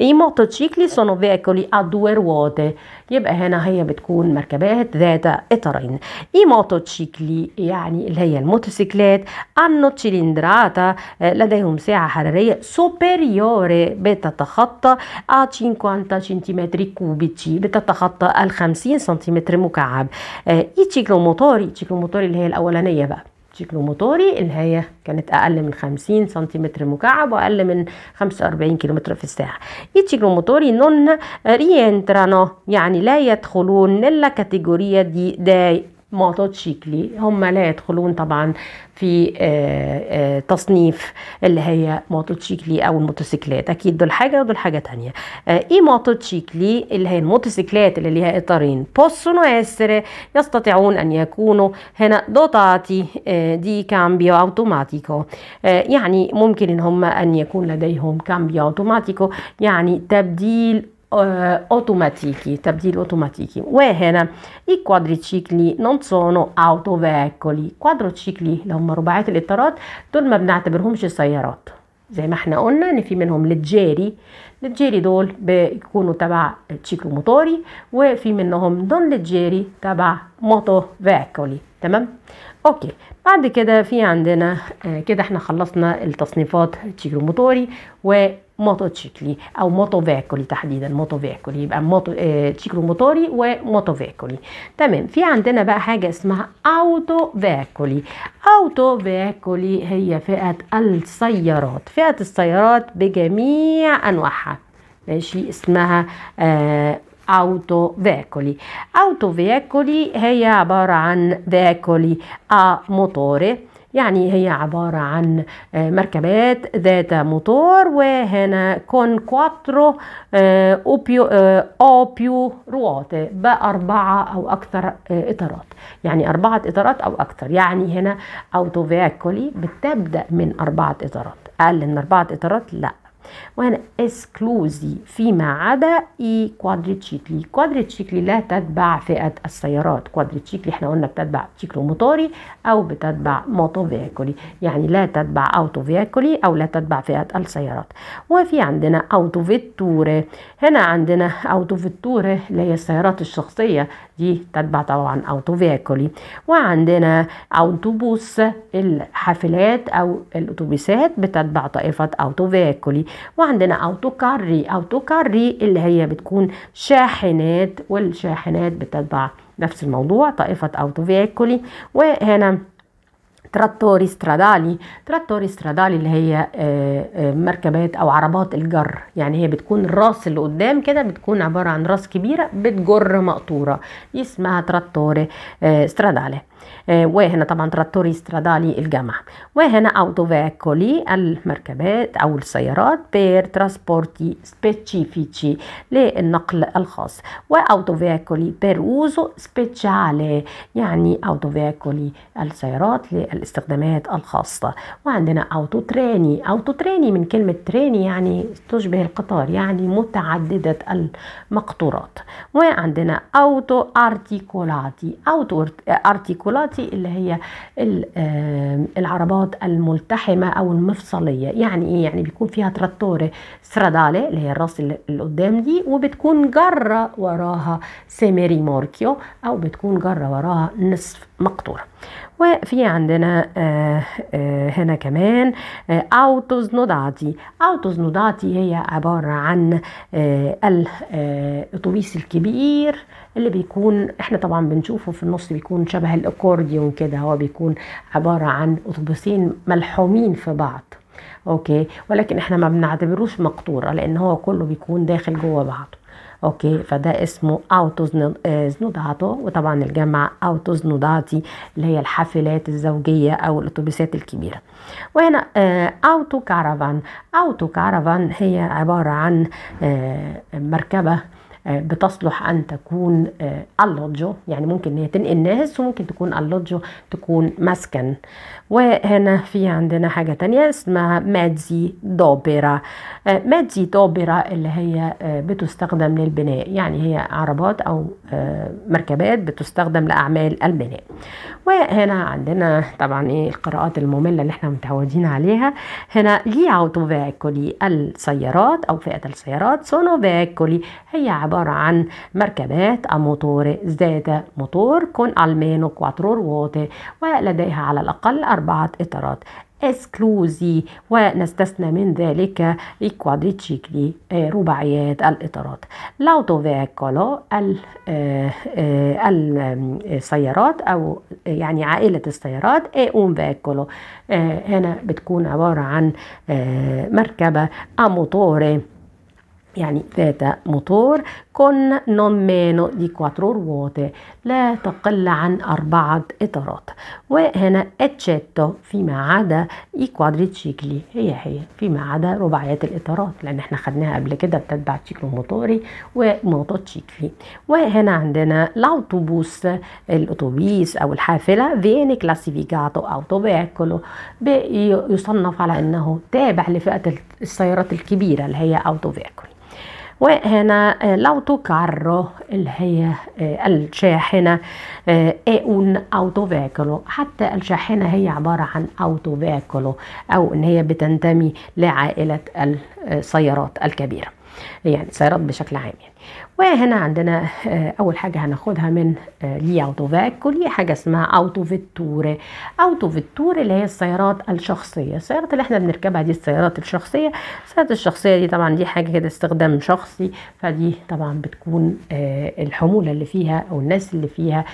Speaker 1: اي موتوتشيكلي سونو فيكولي ا دو ruote يبقى هنا هي بتكون مركبات ذات اطارين اي موتوتشيكلي يعني اللي هي الموتوسيكلات انو تشيلندراتا آه، لديهم سعه حراريه سوبيريوري بتتخطى ا 50 سنتيمتر كوبيتشي بتتخطى ال 50 سنتيمتر مكعب آه، اي تشيكلو موتوري تشيكلو موتوري اللي هي الاولانيه بقى شكله موتوري هي كانت أقل من 50 سنتيمتر مكعب وأقل من 45 كيلومتر في الساعة i موتوري نون ريانترانو يعني لا يدخلون nella كاتيجوريا دي داي موتوتشيكلي هم لا يدخلون طبعا في آه، آه، تصنيف اللي هي موتوتشيكلي او الموتوسيكلات اكيد دول حاجه ودول حاجه تانية آه، اي موتوتشيكلي اللي هي الموتوسيكلات اللي ليها اطارين بوسونو essere يستطيعون ان يكونوا هنا دوتاتي دي كامبيو اوتوماتيكو يعني ممكن ان هم ان يكون لديهم كامبيو اوتوماتيكو يعني تبديل automatici, tabdil automatici. وهنا الكوادريتشيكلي non sono autoveicoli كوادروتشيكلي اللي هم رباعات الاطارات دول ما بنعتبرهمش سيارات زي ما احنا قلنا ان في منهم لجيري لجيري دول بيكونوا تبع تشيكلو موتوري وفي منهم دون لجيري تبع موتو فيكولي تمام اوكي بعد كده في عندنا كده احنا خلصنا التصنيفات تشيكلو موتوري و موتو تشيكلي او موتو فيكولي تحديدا موتو فيكولي يبقى موتو تشيكلو موتوري فيكولي تمام في عندنا بقى حاجه اسمها اوتو فيكولي اوتو فيكولي هي فئه السيارات فئه السيارات بجميع انواعها ماشي اسمها آه اوتو فيكولي اوتو فيكولي هي عباره عن فيكولي ا موتوري يعني هي عبارة عن آه، مركبات ذات موتور وهنا كون كواترو أوبيو أوبيو رواتي بأربعة أو أكثر آه، إطارات يعني أربعة إطارات أو أكثر يعني هنا أوتو فيكولي بتبدأ من أربعة إطارات أقل من أربعة إطارات لأ وهنا اسكلوزي فيما عدا اي كوادريتشيكلي كوادريتشيكلي لا تتبع فئة السيارات كوادريتشيكلي احنا قلنا بتتبع تشيكلو موتوري او بتتبع موتو فيكولي يعني لا تتبع اوتو فيكولي او لا تتبع فئة السيارات وفي عندنا اوتو فيتوري هنا عندنا اوتو فيتوري اللي هي السيارات الشخصية دي تتبع طبعا اوتو فيكولي وعندنا اوتوبوس الحافلات او الاتوبيسات بتتبع طائفه اوتو فيكولي وعندنا اوتو كاري اوتو كاري اللي هي بتكون شاحنات والشاحنات بتتبع نفس الموضوع طائفه اوتو فيكولي وهنا تراتوري stradali تراتوري stradali اللي هي آه، آه، مركبات او عربات الجر يعني هي بتكون الراس اللي قدام كده بتكون عباره عن راس كبيره بتجر مقطوره دي اسمها تراتوري stradale آه، آه، وهنا طبعا تراتوري سترادالي الجامعة وهنا أوتو فيكولي المركبات أو السيارات بير ترانسبورتي سبيتشيفيتشي للنقل الخاص وأوتو فيكولي بير أوزو سبيتشالي يعني أوتو فيكولي السيارات للاستخدامات الخاصة وعندنا أوتو تريني أوتو تريني من كلمة تريني يعني تشبه القطار يعني متعددة المقطورات وعندنا أوتو أرتيكولاتي أوتو أرتيكولاتي الشوكولاتي اللي هي العربات الملتحمه او المفصليه يعني ايه يعني بيكون فيها تراتوره سراداله اللي هي الراس اللي قدام دي وبتكون جره وراها سيميري موركيو او بتكون جره وراها نصف مقطوره وفي عندنا آه، آه، هنا كمان آه اوتوز نوداتي اوتوز نوداتي هي عبارة عن آه، الاتوبيس الكبير اللي بيكون احنا طبعا بنشوفه في النص بيكون شبه الاكورديون كده هو بيكون عبارة عن اتوبيسين ملحومين في بعض اوكي ولكن احنا ما بنعتبروش مقطورة لان هو كله بيكون داخل جوه بعضه اوكي فده اسمه اوتوزنوداتو آه، وطبعا الجمع اوتوزنوداتي اللي هي الحافلات الزوجيه او الاتوبيسات الكبيره وهنا آه، اوتو كارافان اوتو كارافان هي عباره عن آه، مركبه آه، بتصلح ان تكون اللوجو آه، يعني ممكن ان هي تنقل ناس وممكن تكون اللوجو تكون مسكن وهنا في عندنا حاجه تانية اسمها مادزي دوبرا آه، مادزي دوبرا اللي هي بتستخدم للبناء يعني هي عربات او مركبات بتستخدم لاعمال البناء وهنا عندنا طبعا ايه القراءات الممله اللي احنا متعودين عليها هنا لي اوتو السيارات او فئه السيارات سونو فيكولي هي عباره عبارة عن مركبات أموتور ذات موتور كون ألمانو كواترو رواتي ولديها على الأقل أربعة إطارات اسكلوزي ونستثنى من ذلك الكوادريتشيكلي آه، رباعيات الإطارات لاوتو فيكولو السيارات آه، آه، أو يعني عائلة السيارات اي اون فيكولو هنا بتكون عبارة عن مركبة أموتوري يعني ذات موتور كن نون مانو دي كواترو رواتي لا تقل عن أربعة إطارات وهنا اتشيتو فيما عدا اي كوادري تشيكلي هي هي فيما عدا رباعيات الإطارات لأن احنا خدناها قبل كده بتتبع تشيكلو موتوري وموتو تشيكلي وهنا عندنا الأوتوبوس الأوتوبيس أو الحافلة كلاسيفيكاتو أو توبيكولو يصنف على أنه تابع لفئة السيارات الكبيرة اللي هي أوتوبيكولو وهنا آه، لو تكرر اللي هي آه، الشاحنة آه، اون اوتو فيكولو حتى الشاحنة هي عبارة عن اوتو فيكولو او ان هي بتنتمي لعائلة السيارات الكبيرة يعني سيارات بشكل عام يعني. وهنا عندنا آه، اول حاجه هناخدها من آه، لي اوتو اوتوفاك ولي حاجه اسمها اوتو فيتور اوتو فيتور اللي هي السيارات الشخصيه السيارات اللي احنا بنركبها دي السيارات الشخصيه السيارات الشخصيه دي طبعا دي حاجه كده استخدام شخصي فدي طبعا بتكون آه، الحموله اللي فيها او الناس اللي فيها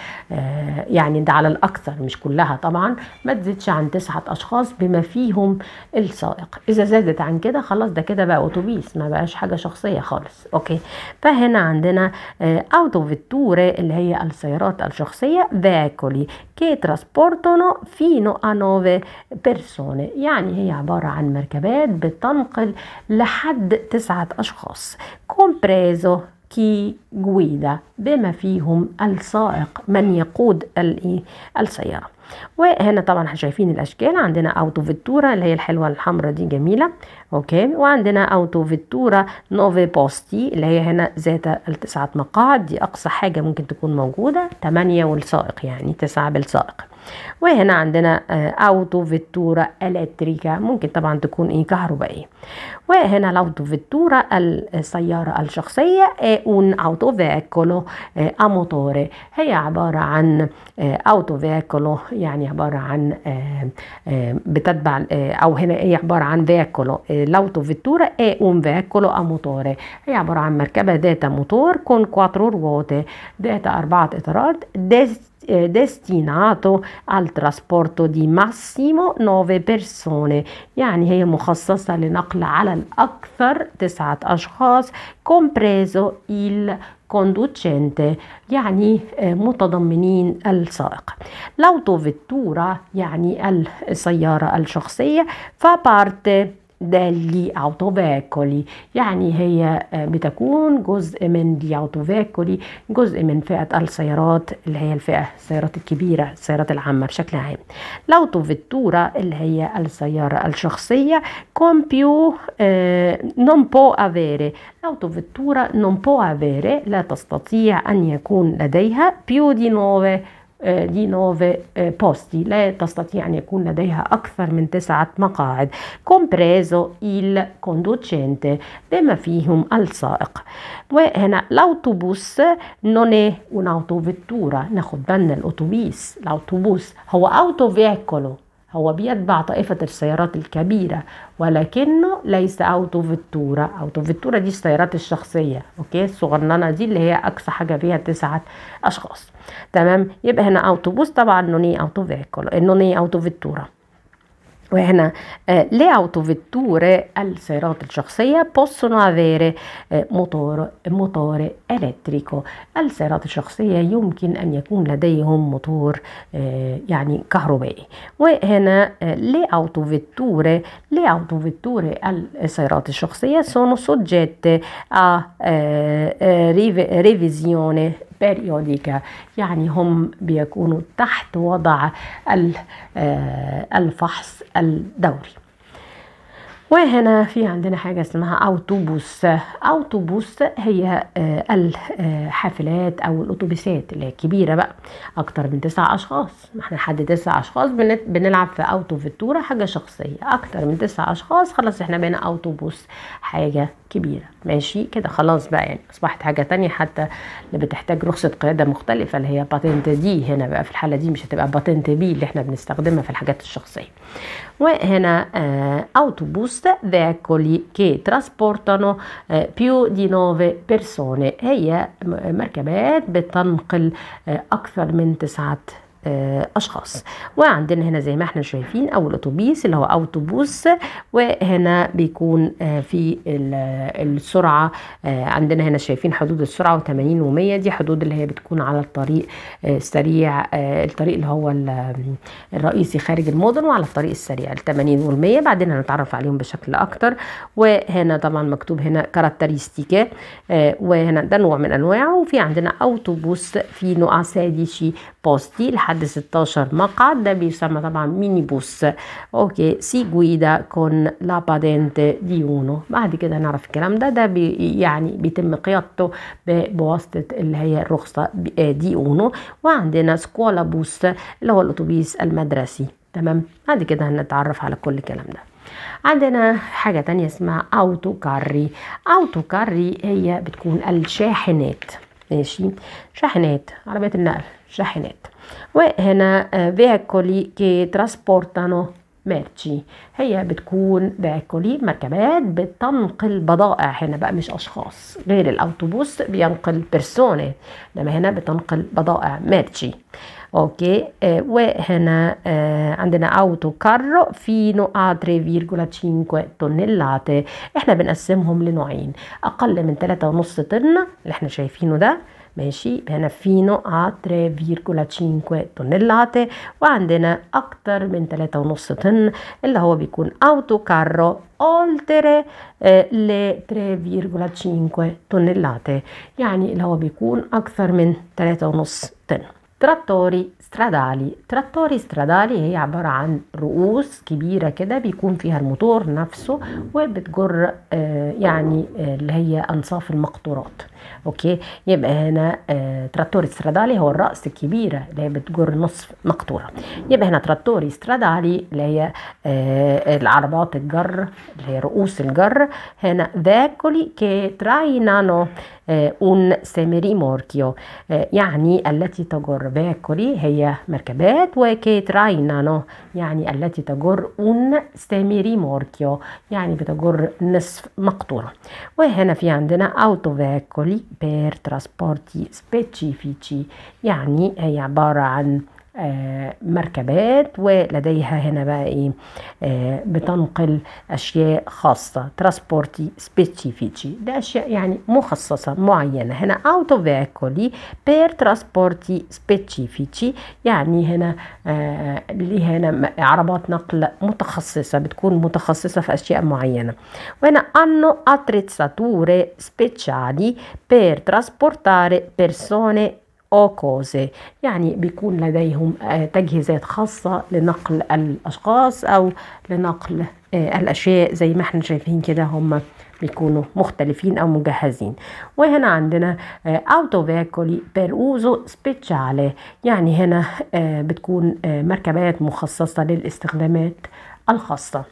Speaker 1: يعني ده على الاكثر مش كلها طبعا ما تزيدش عن تسعه اشخاص بما فيهم السائق اذا زادت عن كده خلاص ده كده بقى اتوبيس ما بقاش حاجه شخصيه خالص اوكي فهنا عندنا آه، اوتو فيتوري اللي هي السيارات الشخصية فيكولي كي ترسبورتونو فينو انوفي بيرسوني يعني هي عبارة عن مركبات بتنقل لحد تسعة أشخاص كومبريزو كي جويدا بما فيهم السائق من يقود السيارة وهنا طبعا شايفين الاشكال عندنا اوتو فيتورا اللي هي الحلوه الحمراء دي جميله اوكي وعندنا اوتو فيتورا نوفي بوستي اللي هي هنا ذات التسعه مقاعد دي اقصى حاجه ممكن تكون موجوده 8 والسائق يعني 9 بالسائق وهنا عندنا اوتو فيتورا الاتريكا ممكن طبعا تكون ايه كهربائيه وهنا الاوتو فيتورا السياره الشخصيه اون اوتو فيكولو اموتوري هي عباره عن اوتو فيكولو يعني عباره عن بتتبع او هنا هي عباره عن فيكولو الاوتو فيتورا اون فيكولو اموتوري هي عباره عن مركبه ذات موتور كون كواترو رووتي ذات اربعه اطارات ديست eh, destinato al trasporto di massimo 9 persone يعني هي مخصصة لنقل على الأكثر تسعة أشخاص compreso il conducente يعني متضمنين السائق l'autovettura يعني السيارة الشخصية fa parte degli اوتوفاكولي يعني هي بتكون جزء من دي اوتوفاكولي جزء من فئة السيارات اللي هي الفئة السيارات الكبيرة السيارات العامة بشكل عام لوتو فيتورا اللي هي السيارة الشخصية كومبيو نون بو افيري لوتو فيتورا نون بو افيري لا تستطيع أن يكون لديها بيو دي نوفي آه، دي نوفي بوستي آه، لا تستطيع أن يكون لديها أكثر من تسعة مقاعد كومبريزو il conducente بما فيهم السائق وهنا الأوتوبوس non è un'autovettura ناخد بالنا الأوتوبيس الأوتوبوس هو أوتو فيكولو هو بيتبع طائفة السيارات الكبيرة ولكنه ليس أوتو فيتورا أوتو فيتورا دي السيارات الشخصية أوكي الصغننة دي اللي هي أقصى حاجة فيها تسعة أشخاص تمام يبقى هنا اوتوبوس طبعا نوني اوتو فيكول نوني اوتو فيتورا وهنا eh, le autovetture السيارات الشخصية possono avere eh, موتور موتور إلكتريكو السيارات الشخصية يمكن أن يكون لديهم موتور eh, يعني كهربائي وهنا le autovetture le autovetture السيارات الشخصية sono soggette a revisione بيريوديكا يعني هم بيكونوا تحت وضع آه، الفحص الدوري وهنا في عندنا حاجة اسمها أوتوبوس أوتوبوس هي آه، الحافلات أو الأوتوبيسات اللي هي كبيرة بقى أكتر من تسع أشخاص ما احنا لحد تسع أشخاص بنلعب في أوتو فيتورا حاجة شخصية أكتر من تسع أشخاص خلاص احنا بقينا أوتوبوس حاجة كبيره ماشي كده خلاص بقى يعني اصبحت حاجه تانية حتى اللي بتحتاج رخصه قياده مختلفه اللي هي باتنت دي هنا بقى في الحاله دي مش هتبقى باتنت بي اللي احنا بنستخدمها في الحاجات الشخصيه وهنا آه، اوتوبوس ذاكولي كي trasportano بيو دي نوفي بيرسوني هي مركبات بتنقل آه، اكثر من تسعه آه، اشخاص وعندنا هنا زي ما احنا شايفين اول اتوبيس اللي هو اوتوبوس وهنا بيكون آه، في السرعه آه، عندنا هنا شايفين حدود السرعه 80 و100 دي حدود اللي هي بتكون على الطريق السريع الطريق اللي هو الرئيسي خارج المدن وعلى الطريق السريع ال80 وال100 بعدين هنتعرف عليهم بشكل اكتر وهنا طبعا مكتوب هنا كاركترستيكا وهنا ده نوع من انواعه وفي عندنا اوتوبوس سادي شي posti لحد 16 مقعد ده بيسمى طبعا ميني بوس اوكي سي جويدا كون لا بادنت دي اونو بعد كده هنعرف الكلام ده ده بي يعني بيتم قيادته بواسطه اللي هي الرخصه آه، دي اونو وعندنا سكولا بوس اللي هو الاتوبيس المدرسي تمام بعد كده هنتعرف على كل الكلام ده عندنا حاجة تانية اسمها أوتو كاري أوتو كاري هي بتكون الشاحنات ماشي شاحنات عربيات النقل شاحنات وهنا فيكولي كي ترانسبورتانو ميرشي هي بتكون فيكولي مركبات بتنقل بضائع هنا بقى مش اشخاص غير الاوتوبوس بينقل بيرسوني انما هنا بتنقل بضائع ميرشي اوكي آه، وهنا آه، عندنا اوتو كارو فينو ا 3,5 تونلات احنا بنقسمهم لنوعين اقل من 3.5 طن اللي احنا شايفينه ده ماشي هنا في نقعة 3.5 طنلات وعندنا أكتر من 3.5 طن اللي هو بيكون أوتو كارو oltre eh, le 3,5 tonnellate يعني اللي هو بيكون أكثر من 3.5 طن تراتوري سترادالي تراتوري سترادالي هي عبارة عن رؤوس كبيرة كده بيكون فيها الموتور نفسه وبتجر آه يعني آه اللي هي أنصاف المقطورات اوكي يبقى هنا آه تراتوري سترادالي هو الراس الكبيره اللي هي بتجر نصف مقطوره يبقى هنا تراتوري سترادالي اللي هي آه العربات الجر اللي هي رؤوس الجر هنا ذاكولي كي تراينانو آه اون سيميري موركيو آه يعني التي تجر ذاكولي هي مركبات وكي تراينانو يعني التي تجر اون سيميري موركيو يعني بتجر نصف مقطوره وهنا في عندنا اوتو ذاكولي per trasporti specifici. Yani e Yabaran. آه، مركبات ولديها هنا بقى ايه آه، بتنقل اشياء خاصه ترانسبورتي سبيسيفيتي ده اشياء يعني مخصصه معينه هنا اوتو فيكولي بير ترانسبورتي سبيسيفيتي يعني هنا آه، اللي هنا عربات نقل متخصصه بتكون متخصصه في اشياء معينه وهنا انو اتريتساتوري سبيشالي بير ترانسبورتاري بيرسوني أوكوزي يعني بيكون لديهم آه، تجهيزات خاصة لنقل الأشخاص أو لنقل آه، الأشياء زي ما احنا شايفين كده هم بيكونوا مختلفين أو مجهزين وهنا عندنا أوتوفيكولي بير أوزو سبيتشالي يعني هنا آه، بتكون مركبات مخصصة للاستخدامات الخاصة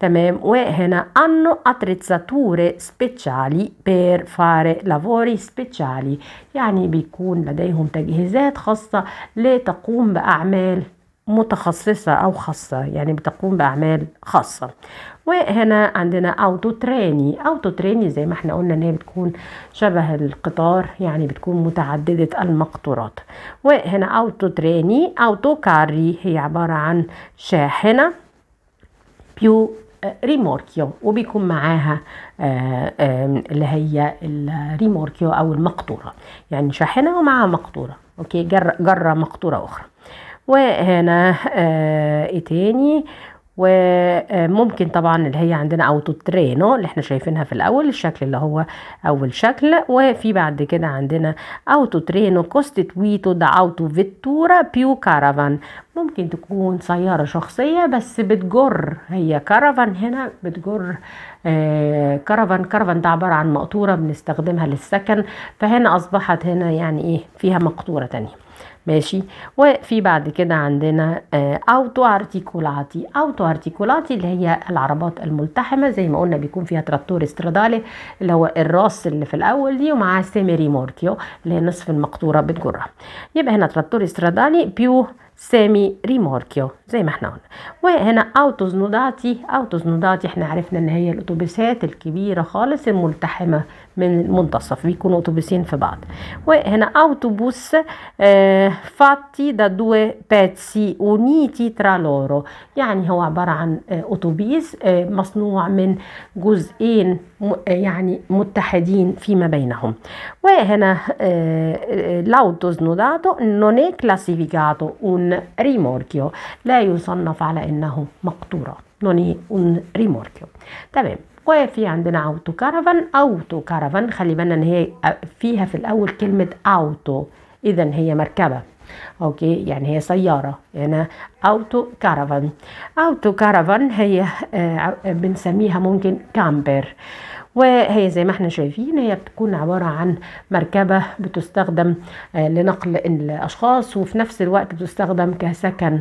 Speaker 1: تمام وهنا hanno attrezzature speciali per fare lavori speciali يعني بيكون لديهم تجهيزات خاصة لتقوم بأعمال متخصصة أو خاصة يعني بتقوم بأعمال خاصة وهنا عندنا أوتو تريني أوتو تريني زي ما احنا قلنا إن هي بتكون شبه القطار يعني بتكون متعددة المقطورات وهنا أوتو تريني أوتو كاري هي عبارة عن شاحنة بيو ريموركيو eh, وبيكون معاها آه، اللي هي الريموركيو او المقطوره يعني شاحنه ومعها مقطوره اوكي جره مقطوره اخرى وهنا آه، ايه تاني وممكن طبعا اللي هي عندنا اوتو ترينو اللي احنا شايفينها في الاول الشكل اللي هو اول شكل وفي بعد كده عندنا اوتو ترينو ويتو دا اوتو فيتورا بيو كارافان ممكن تكون سيارة شخصية بس بتجر هي كارفان هنا بتجر كارافان كارفان كارفان ده عبارة عن مقطورة بنستخدمها للسكن فهنا أصبحت هنا يعني إيه فيها مقطورة تانية ماشي وفي بعد كده عندنا اوتو ارتيكولاتي اوتو ارتيكولاتي اللي هي العربات الملتحمه زي ما قلنا بيكون فيها تراتور استرادالي اللي هو الراس اللي في الاول دي ومعاه سيميري مورتيو اللي هي نصف المقطوره بالجره يبقى هنا تراتور استرادالي بيو سامي ريموركيو زي ما احنا قلنا وهنا اوتوز نوداتي اوتوز نوداتي احنا عرفنا ان هي الاتوبيسات الكبيره خالص الملتحمه من المنتصف بيكونوا اتوبيسين في بعض وهنا أوتوبوس فاتي دا دو باتسي أونيتي ترا لورو يعني هو عبارة عن آه، اتوبيس آه، مصنوع من جزئين آه، يعني متحدين فيما بينهم وهنا لاوتو سنوداتو نوني كلاسيفيكاتو اون ريموركيو لا يصنف على انه مقطورة نوني اون ريموركيو تمام وفي عندنا اوتو كارفان اوتو كارفان خلي بالنا ان هي فيها في الاول كلمه اوتو اذا هي مركبه اوكي يعني هي سياره هنا يعني اوتو كارفان اوتو كارفان هي بنسميها ممكن كامبر وهي زي ما احنا شايفين هي بتكون عبارة عن مركبة بتستخدم آه، لنقل الأشخاص وفي نفس الوقت بتستخدم كسكن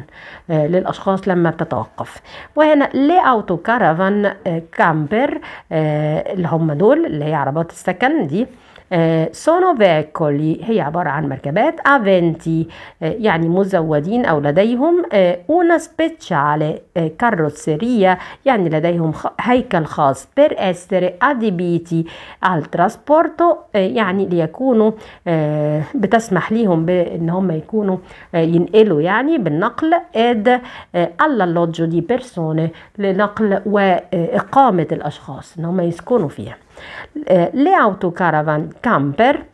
Speaker 1: آه، للأشخاص لما بتتوقف وهنا لي أوتو كارافان كامبر اللي هم دول اللي هي عربات السكن دي سونو فيكولي هي عبارة عن مركبات افنتي يعني مزودين أو لديهم أونا سبيتشالي كاروسيريا يعني لديهم هيكل خاص بير essere أديبيتي al يعني ليكونوا بتسمح ليهم بأن هم يكونوا ينقلوا يعني بالنقل اد لوجو دي بيرسوني لنقل وإقامة الأشخاص أن هم يسكنوا فيها Eh, le autocaravan camper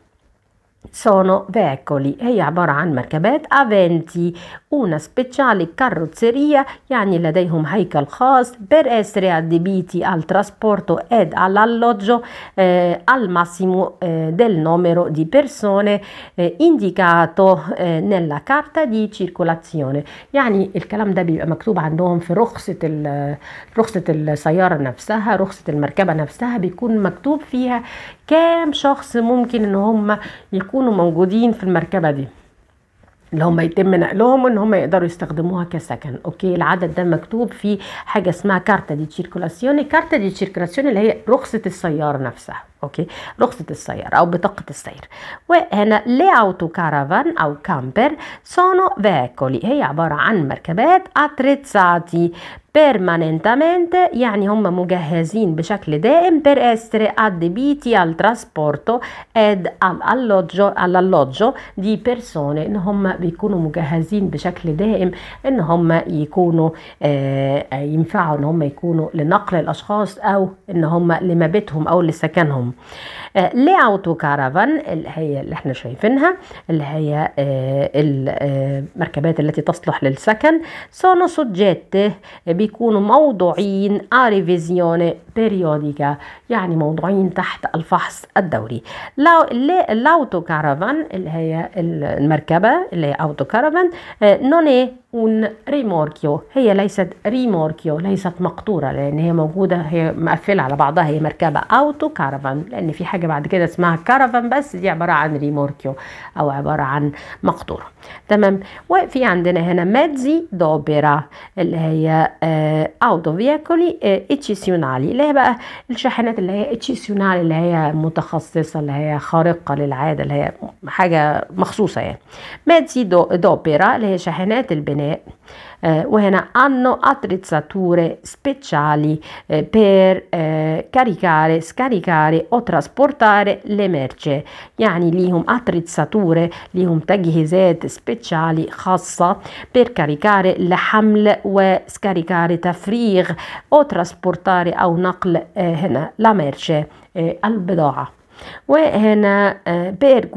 Speaker 1: sono veicoli هي عبارة عن مركبات أفنتي una speciale carrozzeria يعني لديهم هيكل خاص per essere adibiti al trasporto ed all'alloggio eh, al massimo eh, del numero di persone eh, indicato eh, nella carta di circolazione يعني الكلام ده بيبقى مكتوب عندهم في رخصة رخصة السيارة نفسها رخصة المركبة نفسها بيكون مكتوب فيها كام شخص ممكن ان هم يكونوا موجودين في المركبه دي اللي هم يتم نقلهم ان هم يقدروا يستخدموها كسكن اوكي العدد ده مكتوب في حاجه اسمها كارتا دي تشيركولاسيوني كارتا دي تشيركولاسيوني اللي هي رخصه السياره نفسها اوكي رخصة السير او بطاقة السير وهنا لي اوتو كارافان او كامبر سونو فيكولي هي عبارة عن مركبات اتريتساتي permanentemente يعني هم مجهزين بشكل دائم per essere adibiti al trasporto ed all'alloggio, all'alloggio di persone ان هم بيكونوا مجهزين بشكل دائم ان هم يكونوا آه ينفعوا ان هم يكونوا لنقل الاشخاص او ان هم لمبيتهم او لسكنهم لي اوتو كارافان اللي هي اللي احنا شايفينها اللي هي آه، المركبات آه، التي تصلح للسكن سونو سوجيتي بيكونوا موضوعين اريفيزيوني بيريوديكا يعني موضوعين تحت الفحص الدوري لاوتو كارافان اللي هي المركبه اللي هي اوتو كارافان نوني un ريموركيو هي ليست ريموركيو ليست مقطورة لأن هي موجودة هي مقفلة على بعضها هي مركبة أوتو كارفان لأن في حاجة بعد كده اسمها كارفان بس دي عبارة عن ريموركيو أو عبارة عن مقطورة تمام وفي عندنا هنا مادزي دوبرا اللي هي أوتو آه، فيكولي آه، اتشيسيونالي اللي هي بقى الشاحنات اللي هي اتشيسيونالي اللي هي متخصصة اللي هي خارقة للعادة اللي هي حاجة مخصوصة يعني مادزي دوبرا اللي هي شاحنات البناء fare eh, hanno attrezzature speciali eh, per eh, caricare, scaricare o trasportare le merce يعني ليهم attrezzature ليهم تجهيزات speciali خاصة per caricare le لحمل scaricare تفريغ o trasportare أو نقل هنا la merce البضاعة eh, وهنا آه، بير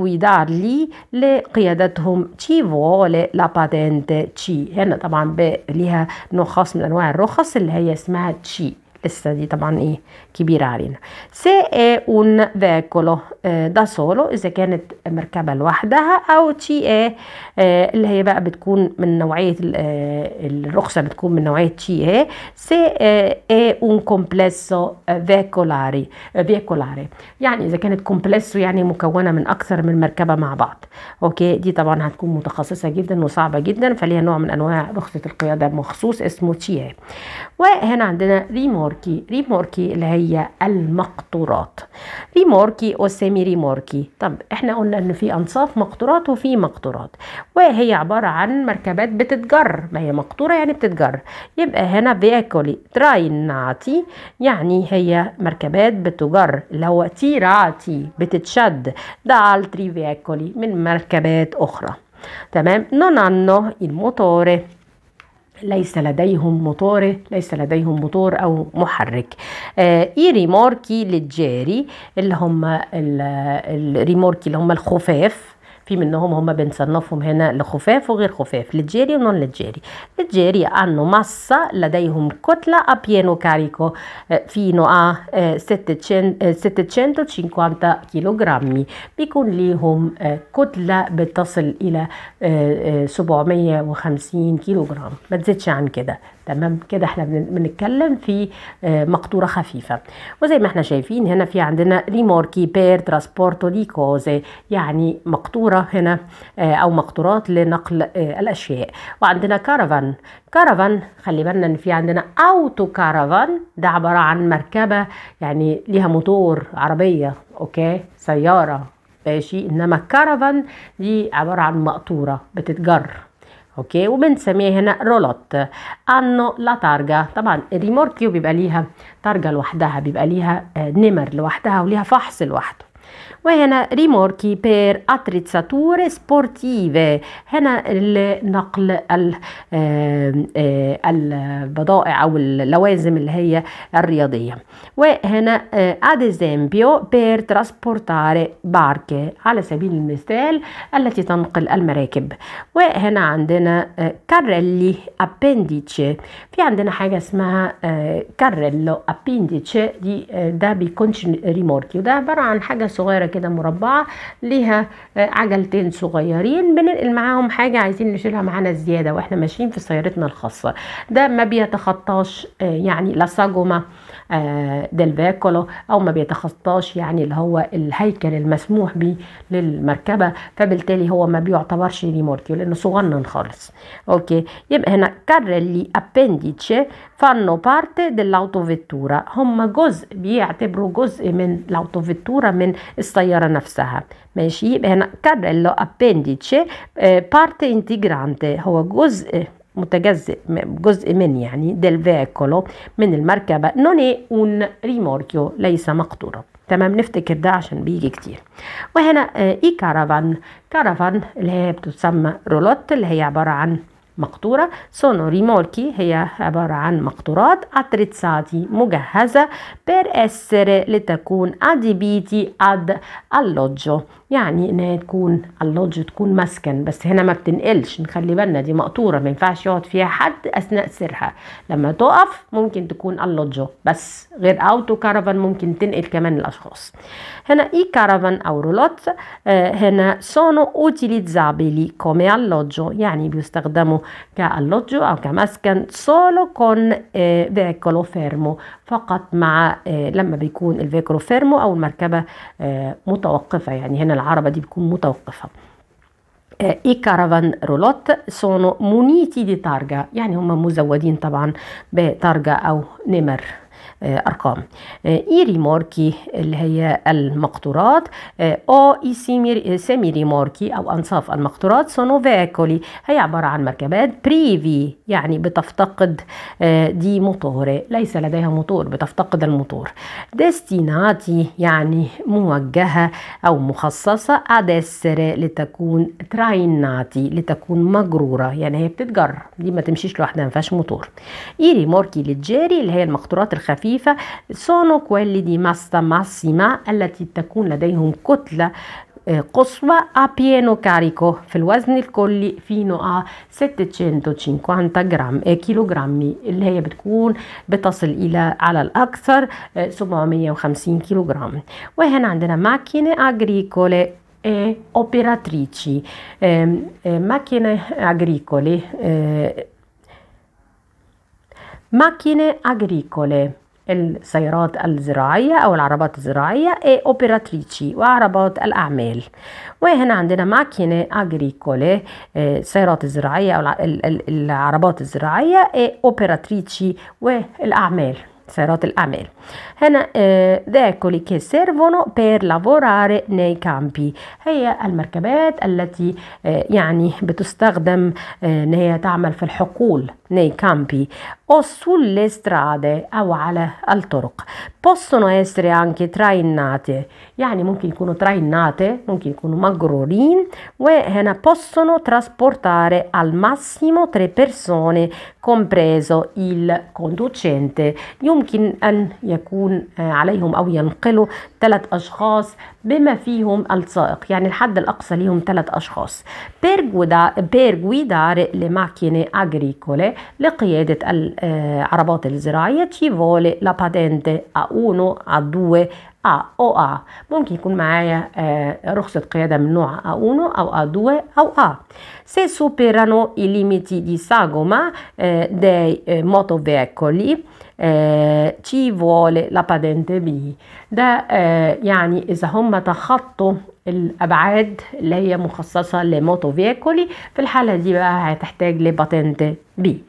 Speaker 1: لي لقيادتهم تشيفو لا باتنت تشي هنا طبعا ليها نوع خاص من انواع الرخص اللي هي اسمها تشي Questa دي طبعا ايه كبيرة علينا سي è un veicolo eh, da اذا كانت مركبة لوحدها او ci è اللي هي بقى بتكون من نوعية الرخصة بتكون من نوعية ci è se eh, è un complesso eh, eh, veicolare veicolare يعني اذا كانت كومبلسو يعني مكونة من اكثر من مركبة مع بعض اوكي دي طبعا هتكون متخصصة جدا وصعبة جدا فليها نوع من انواع رخصة القيادة مخصوص اسمه ci è وهنا عندنا ريموت ريموركي ريموركي اللي هي المقطورات ريموركي والسيمي ريموركي طب احنا قلنا ان في انصاف مقطورات وفي مقطورات وهي عباره عن مركبات بتتجر ما هي مقطوره يعني بتتجر يبقى هنا فياكولي ترايناتي يعني هي مركبات بتجر لو تيراتي بتتشد ده التري veicoli من مركبات اخرى تمام نونانو hanno ليس لديهم موتور ليس لديهم موتور او محرك آه اي ريموركي للجاري اللي هم الريموركي اللي هم الخفاف في منهم هما بنصنفهم هنا لخفاف وغير خفاف للجيري ونون للجيري للجيري hanno massa لديهم كتلة كاريكو pieno carico ستتشنتو تشينكوانتا كيلو جرامي بيكون ليهم آه، كتلة بتصل إلى 750 آه، جرام آه، ما تزيدش عن كده تمام كده احنا بنتكلم في آه، مقطوره خفيفه وزي ما احنا شايفين هنا في عندنا ريموركي بير ترانسبورتو دي كوزي يعني مقطوره هنا آه، او مقطورات لنقل آه، الاشياء وعندنا كارفان كارفان خلي بالنا ان في عندنا اوتو كارفان ده عباره عن مركبه يعني ليها موتور عربيه اوكي سياره ماشي انما الكارفان دي عباره عن مقطوره بتتجر اوكي وبنسميه هنا رولوت انو لا تارجا طبعا الريمورك كيو بيبقى ليها تارجا لوحدها بيبقى ليها آه، نمر لوحدها وليها فحص لوحده وهنا ريموركي بير اتريتساتوري سبورتيفي هنا نقل آه، آه، البضائع او اللوازم اللي هي الرياضيه وهنا اد اسempio بير تراسبورتاري بارك على سبيل المثال التي تنقل المراكب وهنا عندنا كاريلي آه، ابنديتشي في عندنا حاجه اسمها كاريلو ابنديتشي دي ده بيكونش ريموركي وده عباره عن حاجه صغيره كده مربعه ليها آه، عجلتين صغيرين بننقل معاهم حاجه عايزين نشيلها معانا زياده واحنا ماشيين في سيارتنا الخاصه ده ما بيتخطاش آه، يعني لا ساجوما آه، ديل فيكولو او ما بيتخطاش يعني اللي هو الهيكل المسموح به للمركبه فبالتالي هو ما بيعتبرش ريمورتيو لانه صغنن خالص اوكي يبقى هنا كارلي ابنديتش فانو بارتي dell'autovettura هم جزء بيعتبروا جزء من الاوتوفيتورا من السياره نفسها ماشي يبقى هنا كارلو ابنديتش بارت آه، انتجرانتي هو جزء متجزء جزء من يعني دل فيكولو من المركبة نوني اون ريموركيو ليس مقطورة تمام نفتكر ده عشان بيجي كتير وهنا اي كارافان كارافان اللي هي بتسمى رولوت اللي هي عبارة عن مقطورة سونو ريموركي هي عبارة عن مقطورات أتريتساتي مجهزة بير أسر لتكون أديبيتي أد اللوجو يعني ان هي تكون اللودج تكون مسكن بس هنا ما بتنقلش نخلي بالنا دي مقطوره ما ينفعش يقعد فيها حد اثناء سيرها لما تقف ممكن تكون اللودج بس غير اوتو كارفان ممكن تنقل كمان الاشخاص هنا اي كارفان او رولوت آه، هنا سونو اوتيليزابيلي كومي اللودجو يعني بيستخدموا كاللودجو او كمسكن سولو كون فيكولو فيرمو فقط مع آه، لما بيكون الفيكرو فيرمو او المركبه آه، متوقفه يعني هنا العربه دي بتكون متوقفه اي كارافان رولوت سونو مونيتي دي تارجا يعني هم مزودين طبعا بتارجا او نمر آه، أرقام آه، إيري ريماركي اللي هي المقطورات آه، أو إي سيمي ريماركي أو أنصاف المقطورات سونوفاكولي هي عبارة عن مركبات بريفي يعني بتفتقد دي موتور ليس لديها موتور بتفتقد الموتور ديستيناتي يعني موجهة أو مخصصة أدسر لتكون ترايناتي لتكون مجرورة يعني هي بتتجر دي ما تمشيش لوحدها ما فيهاش موتور إيري ريماركي للجاري اللي هي المقطورات الخفيفة خفيفة sono quelli di massa massima التي تكون لديهم كتلة قصوى a pieno carico في الوزن الكلي fino a 750 جرام كيلوغرام اللي هي بتكون بتصل إلى على الأكثر 750 كيلوغرام وهنا عندنا ماكينة أجريكولي e operatrici, eh, eh, macchine agricole, eh, macchine agricole. السيارات الزراعية أو العربات الزراعية e operatrici وعربات الأعمال وهنا عندنا ماكينة agricole السيارات الزراعية أو العربات الزراعية e operatrici والأعمال سيارات الأعمال هنا ذاكولي كي سيرفونو بير لافوراري ني كامبي هي المركبات التي يعني بتستخدم ان هي تعمل في الحقول nei campi o sulle strade awale al-turuq possono essere anche trainate يعني ممكن يكونوا trainate ممكن يكونوا مغرورين وهنا possono trasportare al massimo tre persone compreso il conducente يمكن أن يكون عليهم أو ينقلوا ثلاث أشخاص بما فيهم السائق يعني الحد الأقصى ليهم ثلاث أشخاص بيرغويدار لماكينة اجريكولي لقيادة العربات آه، الزراعية تشيفولي لا باتنت A1 A2 ا 1 ا 2 a او A ممكن يكون معايا آه، رخصة قيادة من نوع A1 أو A2 أو A se superano i limiti di sagoma eh, dei eh, motoveicoli آه تي فوالي لا بادنت بي ده آه يعني إذا هم تخطوا الأبعاد اللي هي مخصصة لموتو فيكولي في الحالة دي بقى هتحتاج لباتنت بي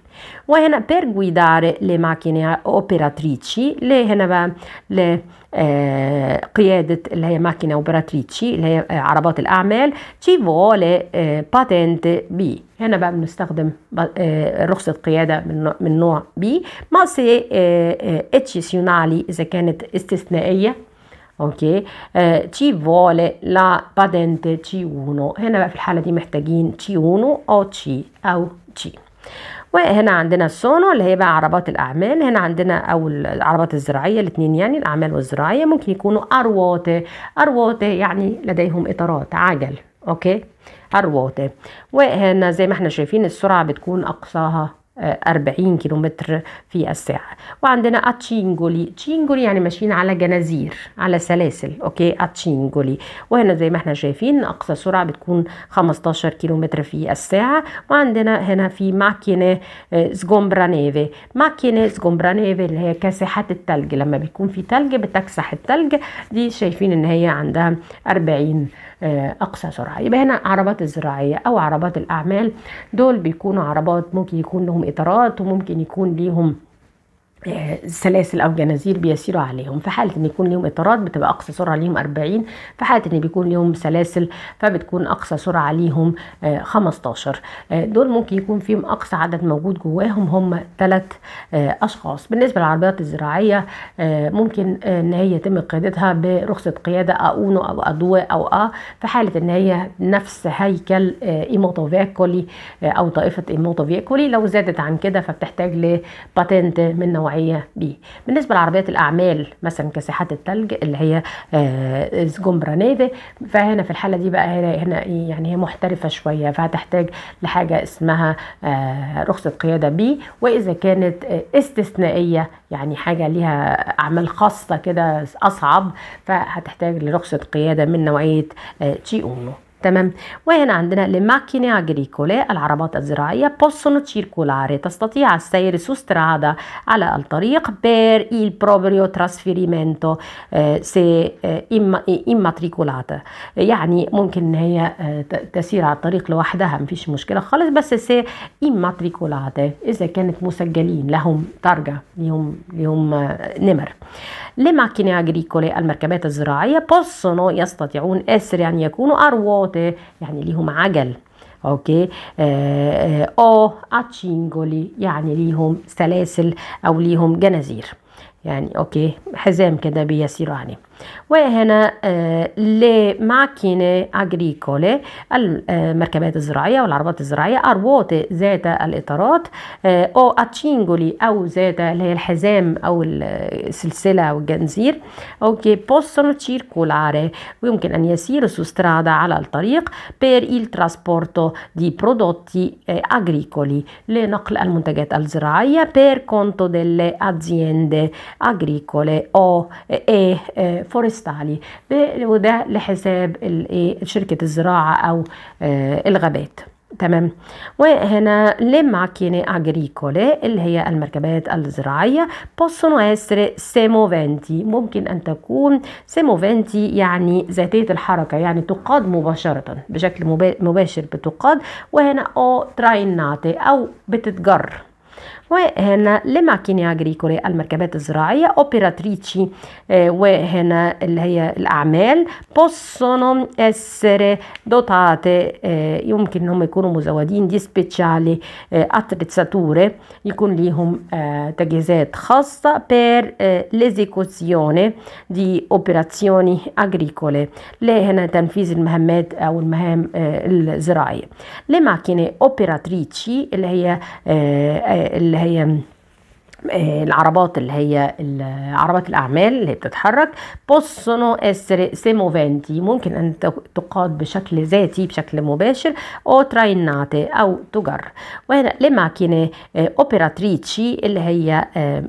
Speaker 1: وهنا per guidare le macchine operatrici اللي هنا بقى لقيادة اللي هي ماكينة اوبراتريتشي اللي هي عربات الأعمال تي فولي باتنت بي هنا بقى بنستخدم رخصة قيادة من نوع بي ما سي اتشيسيونالي إذا كانت استثنائية اوكي تي فولي لا باتنت تي c هنا بقى في الحالة دي محتاجين C1 أو تي أو C وهنا عندنا السونو اللي هي بقى عربات الاعمال هنا عندنا او العربات الزراعيه الاثنين يعني الاعمال والزراعيه ممكن يكونوا ارواته ارواته يعني لديهم اطارات عجل اوكي ارواته وهنا زي ما احنا شايفين السرعه بتكون اقصاها 40 كيلومتر في الساعة وعندنا أتشينجولي تشينجولي يعني ماشيين على جنازير على سلاسل أوكي أتشينجولي وهنا زي ما احنا شايفين أقصى سرعة بتكون 15 كيلومتر في الساعة وعندنا هنا في ماكينة آه، سجومبرانيفي ماكينة سجومبرانيفي اللي هي كاسحات التلج لما بيكون في تلج بتكسح التلج دي شايفين ان هي عندها 40 آه، اقصى سرعه يبقى هنا عربات الزراعيه او عربات الاعمال دول بيكونوا عربات ممكن يكون لهم اطارات وممكن يكون ليهم سلاسل او جنازير بيسيروا عليهم في حاله ان يكون لهم اطارات بتبقى اقصى سرعه ليهم 40 في حاله ان بيكون لهم سلاسل فبتكون اقصى سرعه ليهم 15 آه، آه، دول ممكن يكون فيهم اقصى عدد موجود جواهم هم ثلاث آه، اشخاص بالنسبه للعربيات الزراعيه ممكن ان هي يتم قيادتها برخصه قياده اونو او اضواء او اه في حاله ان هي نفس هيكل فيكولي او طائفه فيكولي لو زادت عن كده فبتحتاج لباتنت من نوع نوعيه بيه بالنسبه لعربيات الاعمال مثلا كساحات الثلج اللي هي زجمبرة آه، نيفي فهنا في الحاله دي بقى هنا هنا يعني هي محترفه شويه فهتحتاج لحاجه اسمها آه، رخصه قياده بي واذا كانت آه، استثنائيه يعني حاجه ليها اعمال خاصه كده اصعب فهتحتاج لرخصه قياده من نوعيه تشي اونو تمام وهنا عندنا لماكينه اجريكولي العربات الزراعية بوسونو تشيركولاري تستطيع السير سوسترادا على الطريق بير il proprio trasferimento سي آه، آه، immatricolata يعني ممكن ان هي آه، تسير على الطريق لوحدها ما فيش مشكلة خالص بس سي immatricolate اذا كانت مسجلين لهم ترجع لهم لهم نمر لماكينه اجريكولي المركبات الزراعية بوسونو يستطيعون اسر أن يكونوا أروات ruote يعني ليهم عجل اوكي او اتشينجولي يعني ليهم سلاسل او ليهم جنازير يعني اوكي حزام كده بيسير عليه وهنا آه، لماكينة أجريكولي المركبات آه، الزراعية والعربات الزراعية أروات ذات الإطارات آه، أو أتشينجولي أو ذات اللي هي الحزام أو السلسلة أو الجنزير أوكي possono circolare ويمكن أن يسير سوسترادا على الطريق بير il trasporto di prodotti agricoli لنقل المنتجات الزراعية per conto delle aziende agricole o e فورست عليه وده لحساب إيه، شركة الزراعة أو آه، الغابات تمام وهنا لي macchine اجريكولي اللي هي المركبات الزراعية بوسونو اسري سيموفنتي ممكن أن تكون سيموفنتي يعني ذاتية الحركة يعني تقاد مباشرة بشكل مباشر بتقاد وهنا او تريناتي أو بتتجر وهنا لماكينة أجريكولي المركبات الزراعية أوبيراتريتشي وهنا اللي هي الأعمال possono essere dotate يمكن إنهم يكونوا مزودين دي سبيتشالي attrezzature يكون ليهم تجهيزات خاصة per eh, l'esecuzione di operazioni agricole لهنا تنفيذ المهمات أو المهام الزراعية لماكينة أوبيراتريتشي اللي هي اللي هي آه، العربات اللي هي عربات الاعمال اللي بتتحرك بوسونو اسري سيموفنتي ممكن ان تقاد بشكل ذاتي بشكل مباشر او تريناتي او تجر وهنا لماكينه آه، اوبراتريتشي اللي هي آه،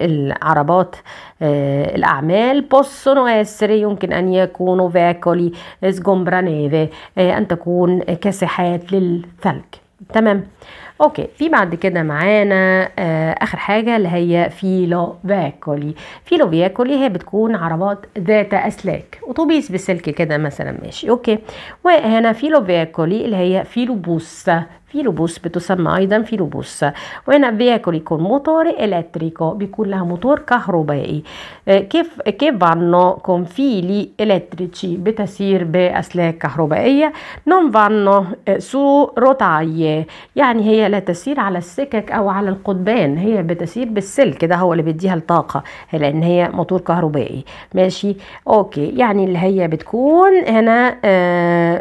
Speaker 1: العربات الاعمال بوسونو اسري يمكن ان يكونوا فاكولي سجومبرانيفي ان تكون كاسحات للثلج تمام اوكي في بعد كده معانا آه اخر حاجه اللي هي فيلو بياكولي فيلو بياكولي هي بتكون عربات ذات اسلاك اتوبيس بسلك كده مثلا ماشي اوكي وهنا فيلو بياكولي اللي هي فيلو بوسه في لوبوس بتسمى ايضا في لوبوس وهنا فيكول يكون موتور الكتريكو بيكون لها موتور كهربائي كيف كيف فانو كون فيلي الكتريكي بتسير باسلاك كهربائيه نون فانو سو روتاي يعني هي لا تسير على السكك او على القضبان هي بتسير بالسلك ده هو اللي بيديها الطاقه لان هي موتور كهربائي ماشي اوكي يعني اللي هي بتكون هنا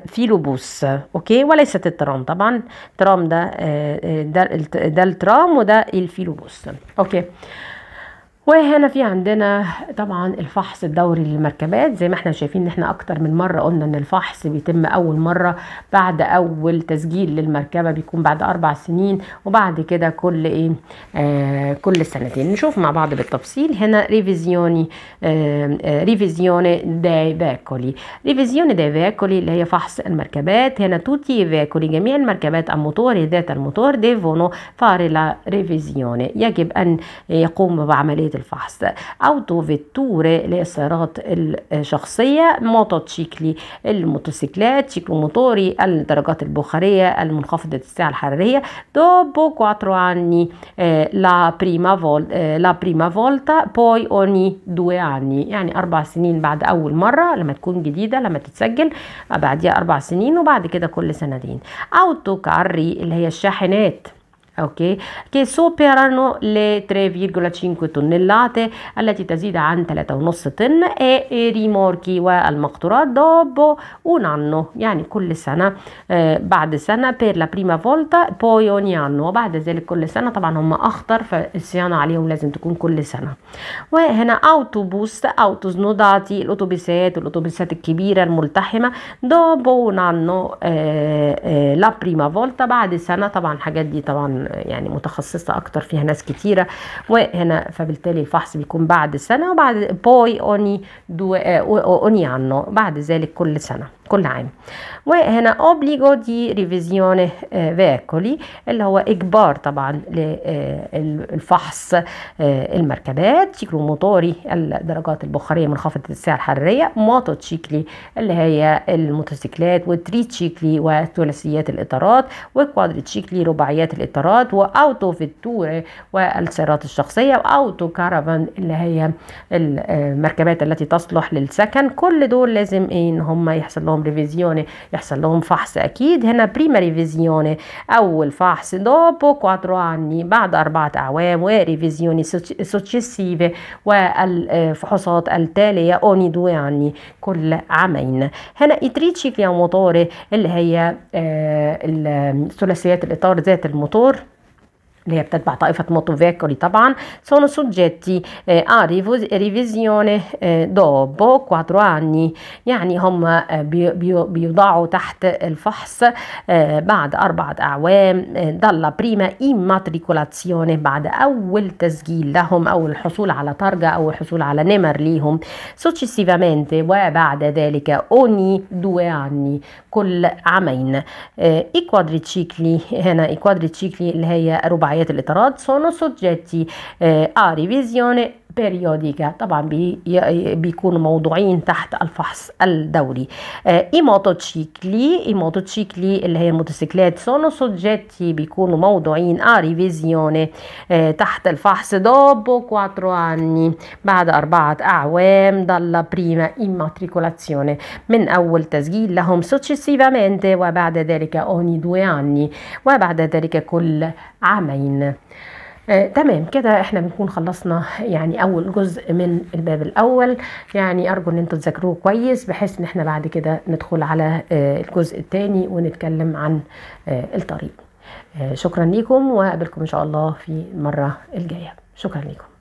Speaker 1: في لوبوس اوكي وليست الترام طبعا الترام ده ده, آه، الترام آه، وده الفيلوبوس اوكي وهنا في عندنا طبعا الفحص الدوري للمركبات زي ما احنا شايفين ان احنا اكتر من مره قلنا ان الفحص بيتم اول مره بعد اول تسجيل للمركبه بيكون بعد اربع سنين وبعد كده كل ايه آه كل سنتين نشوف مع بعض بالتفصيل هنا ريفيزيوني آه, آه، ريفيزيوني داي باكولي ريفيزيوني داي باكولي اللي هي فحص المركبات هنا توتي باكولي جميع المركبات الموتور ذات الموتور ديفونو فاري لا ريفيزيوني يجب ان يقوم بعمليه الفحص أوتو فيتوري للسيارات الشخصية موتوتشيكلي الموتوسيكلات شيكلو موتوري الدرجات البخارية المنخفضة السعة الحرارية دوبو كواترو اني آه، لا بريما فولت آه، لا بريما فولتا بوي اوني دو اني يعني أربع سنين بعد أول مرة لما تكون جديدة لما تتسجل بعديها أربع سنين وبعد كده كل سنتين أوتو كاري اللي هي الشاحنات okay, che superano le 3,5 tonnellate التي تزيد عن 3.5 e i rimorchi والمقطورات dopo un anno يعني كل سنة بعد سنة per la prima volta poi ogni anno وبعد ذلك كل سنة طبعا هم أخطر فالصيانة عليهم لازم تكون كل سنة وهنا أوتوبوس أوتوز نوداتي الأوتوبيسات والأوتوبيسات الكبيرة الملتحمة dopo un anno la prima volta بعد سنة طبعا الحاجات دي طبعا يعني متخصصه اكتر فيها ناس كتيره وهنا فبالتالي الفحص بيكون بعد سنه وبعد بوي اوني دو اوني عنه بعد ذلك كل سنه كل عام وهنا اوبليجو دي ريفيزيون فيكولي اللي هو اجبار طبعا للفحص المركبات شكله موتوري الدرجات البخاريه منخفضه السعه الحراريه موتو تشيكلي اللي هي الموتوسيكلات وتري تشيكلي وثلاثيات الاطارات وكوادري تشيكلي رباعيات الاطارات واوتو فيتور والسيارات الشخصيه واوتو كارافان اللي هي المركبات التي تصلح للسكن كل دول لازم ان هم يحصل لهم ريفيزيوني يحصل لهم فحص اكيد هنا بريما ريفيزيوني اول فحص دوبو كواترو اني بعد اربعه اعوام وريفيزيوني سوتشيسيفي والفحوصات التاليه اوني دو يعني كل عامين هنا اتريتشيكليا موتوري اللي هي الثلاثيات الاطار ذات الموتور اللي هي بتتبع طائفة موتو فيكولي طبعا sono soggetti eh, a revisione eh, dopo 4 anni يعني هم بيوضعوا تحت الفحص بعد أربعة أعوام دالا prima immatricolazione بعد أول تسجيل لهم أو الحصول على طرقة أو الحصول على نمر ليهم successivamente وبعد ذلك ogni due anni كل عامين eh, i quadricicli هنا i quadricicli اللي هي ربعي e tarot sono soggetti eh, a revisione بيريوديكا طبعا بي بيكونوا موضوعين تحت الفحص الدوري موتوتشيكلي اي موتوتشيكلي اللي هي الموتوسيكلات سونو سوجيتي بيكونوا موضوعين ا ريفيزيوني تحت الفحص دوبو كواترو اني بعد أربعة أعوام دالا prima immatricolazione من أول تسجيل لهم successivamente وبعد ذلك اوني due اني وبعد ذلك كل عامين آه تمام كده احنا بنكون خلصنا يعني اول جزء من الباب الاول يعني ارجو ان انتوا تذاكروه كويس بحيث ان احنا بعد كده ندخل على آه الجزء الثاني ونتكلم عن آه الطريق آه شكرا لكم وقابلكم ان شاء الله في المره الجايه شكرا لكم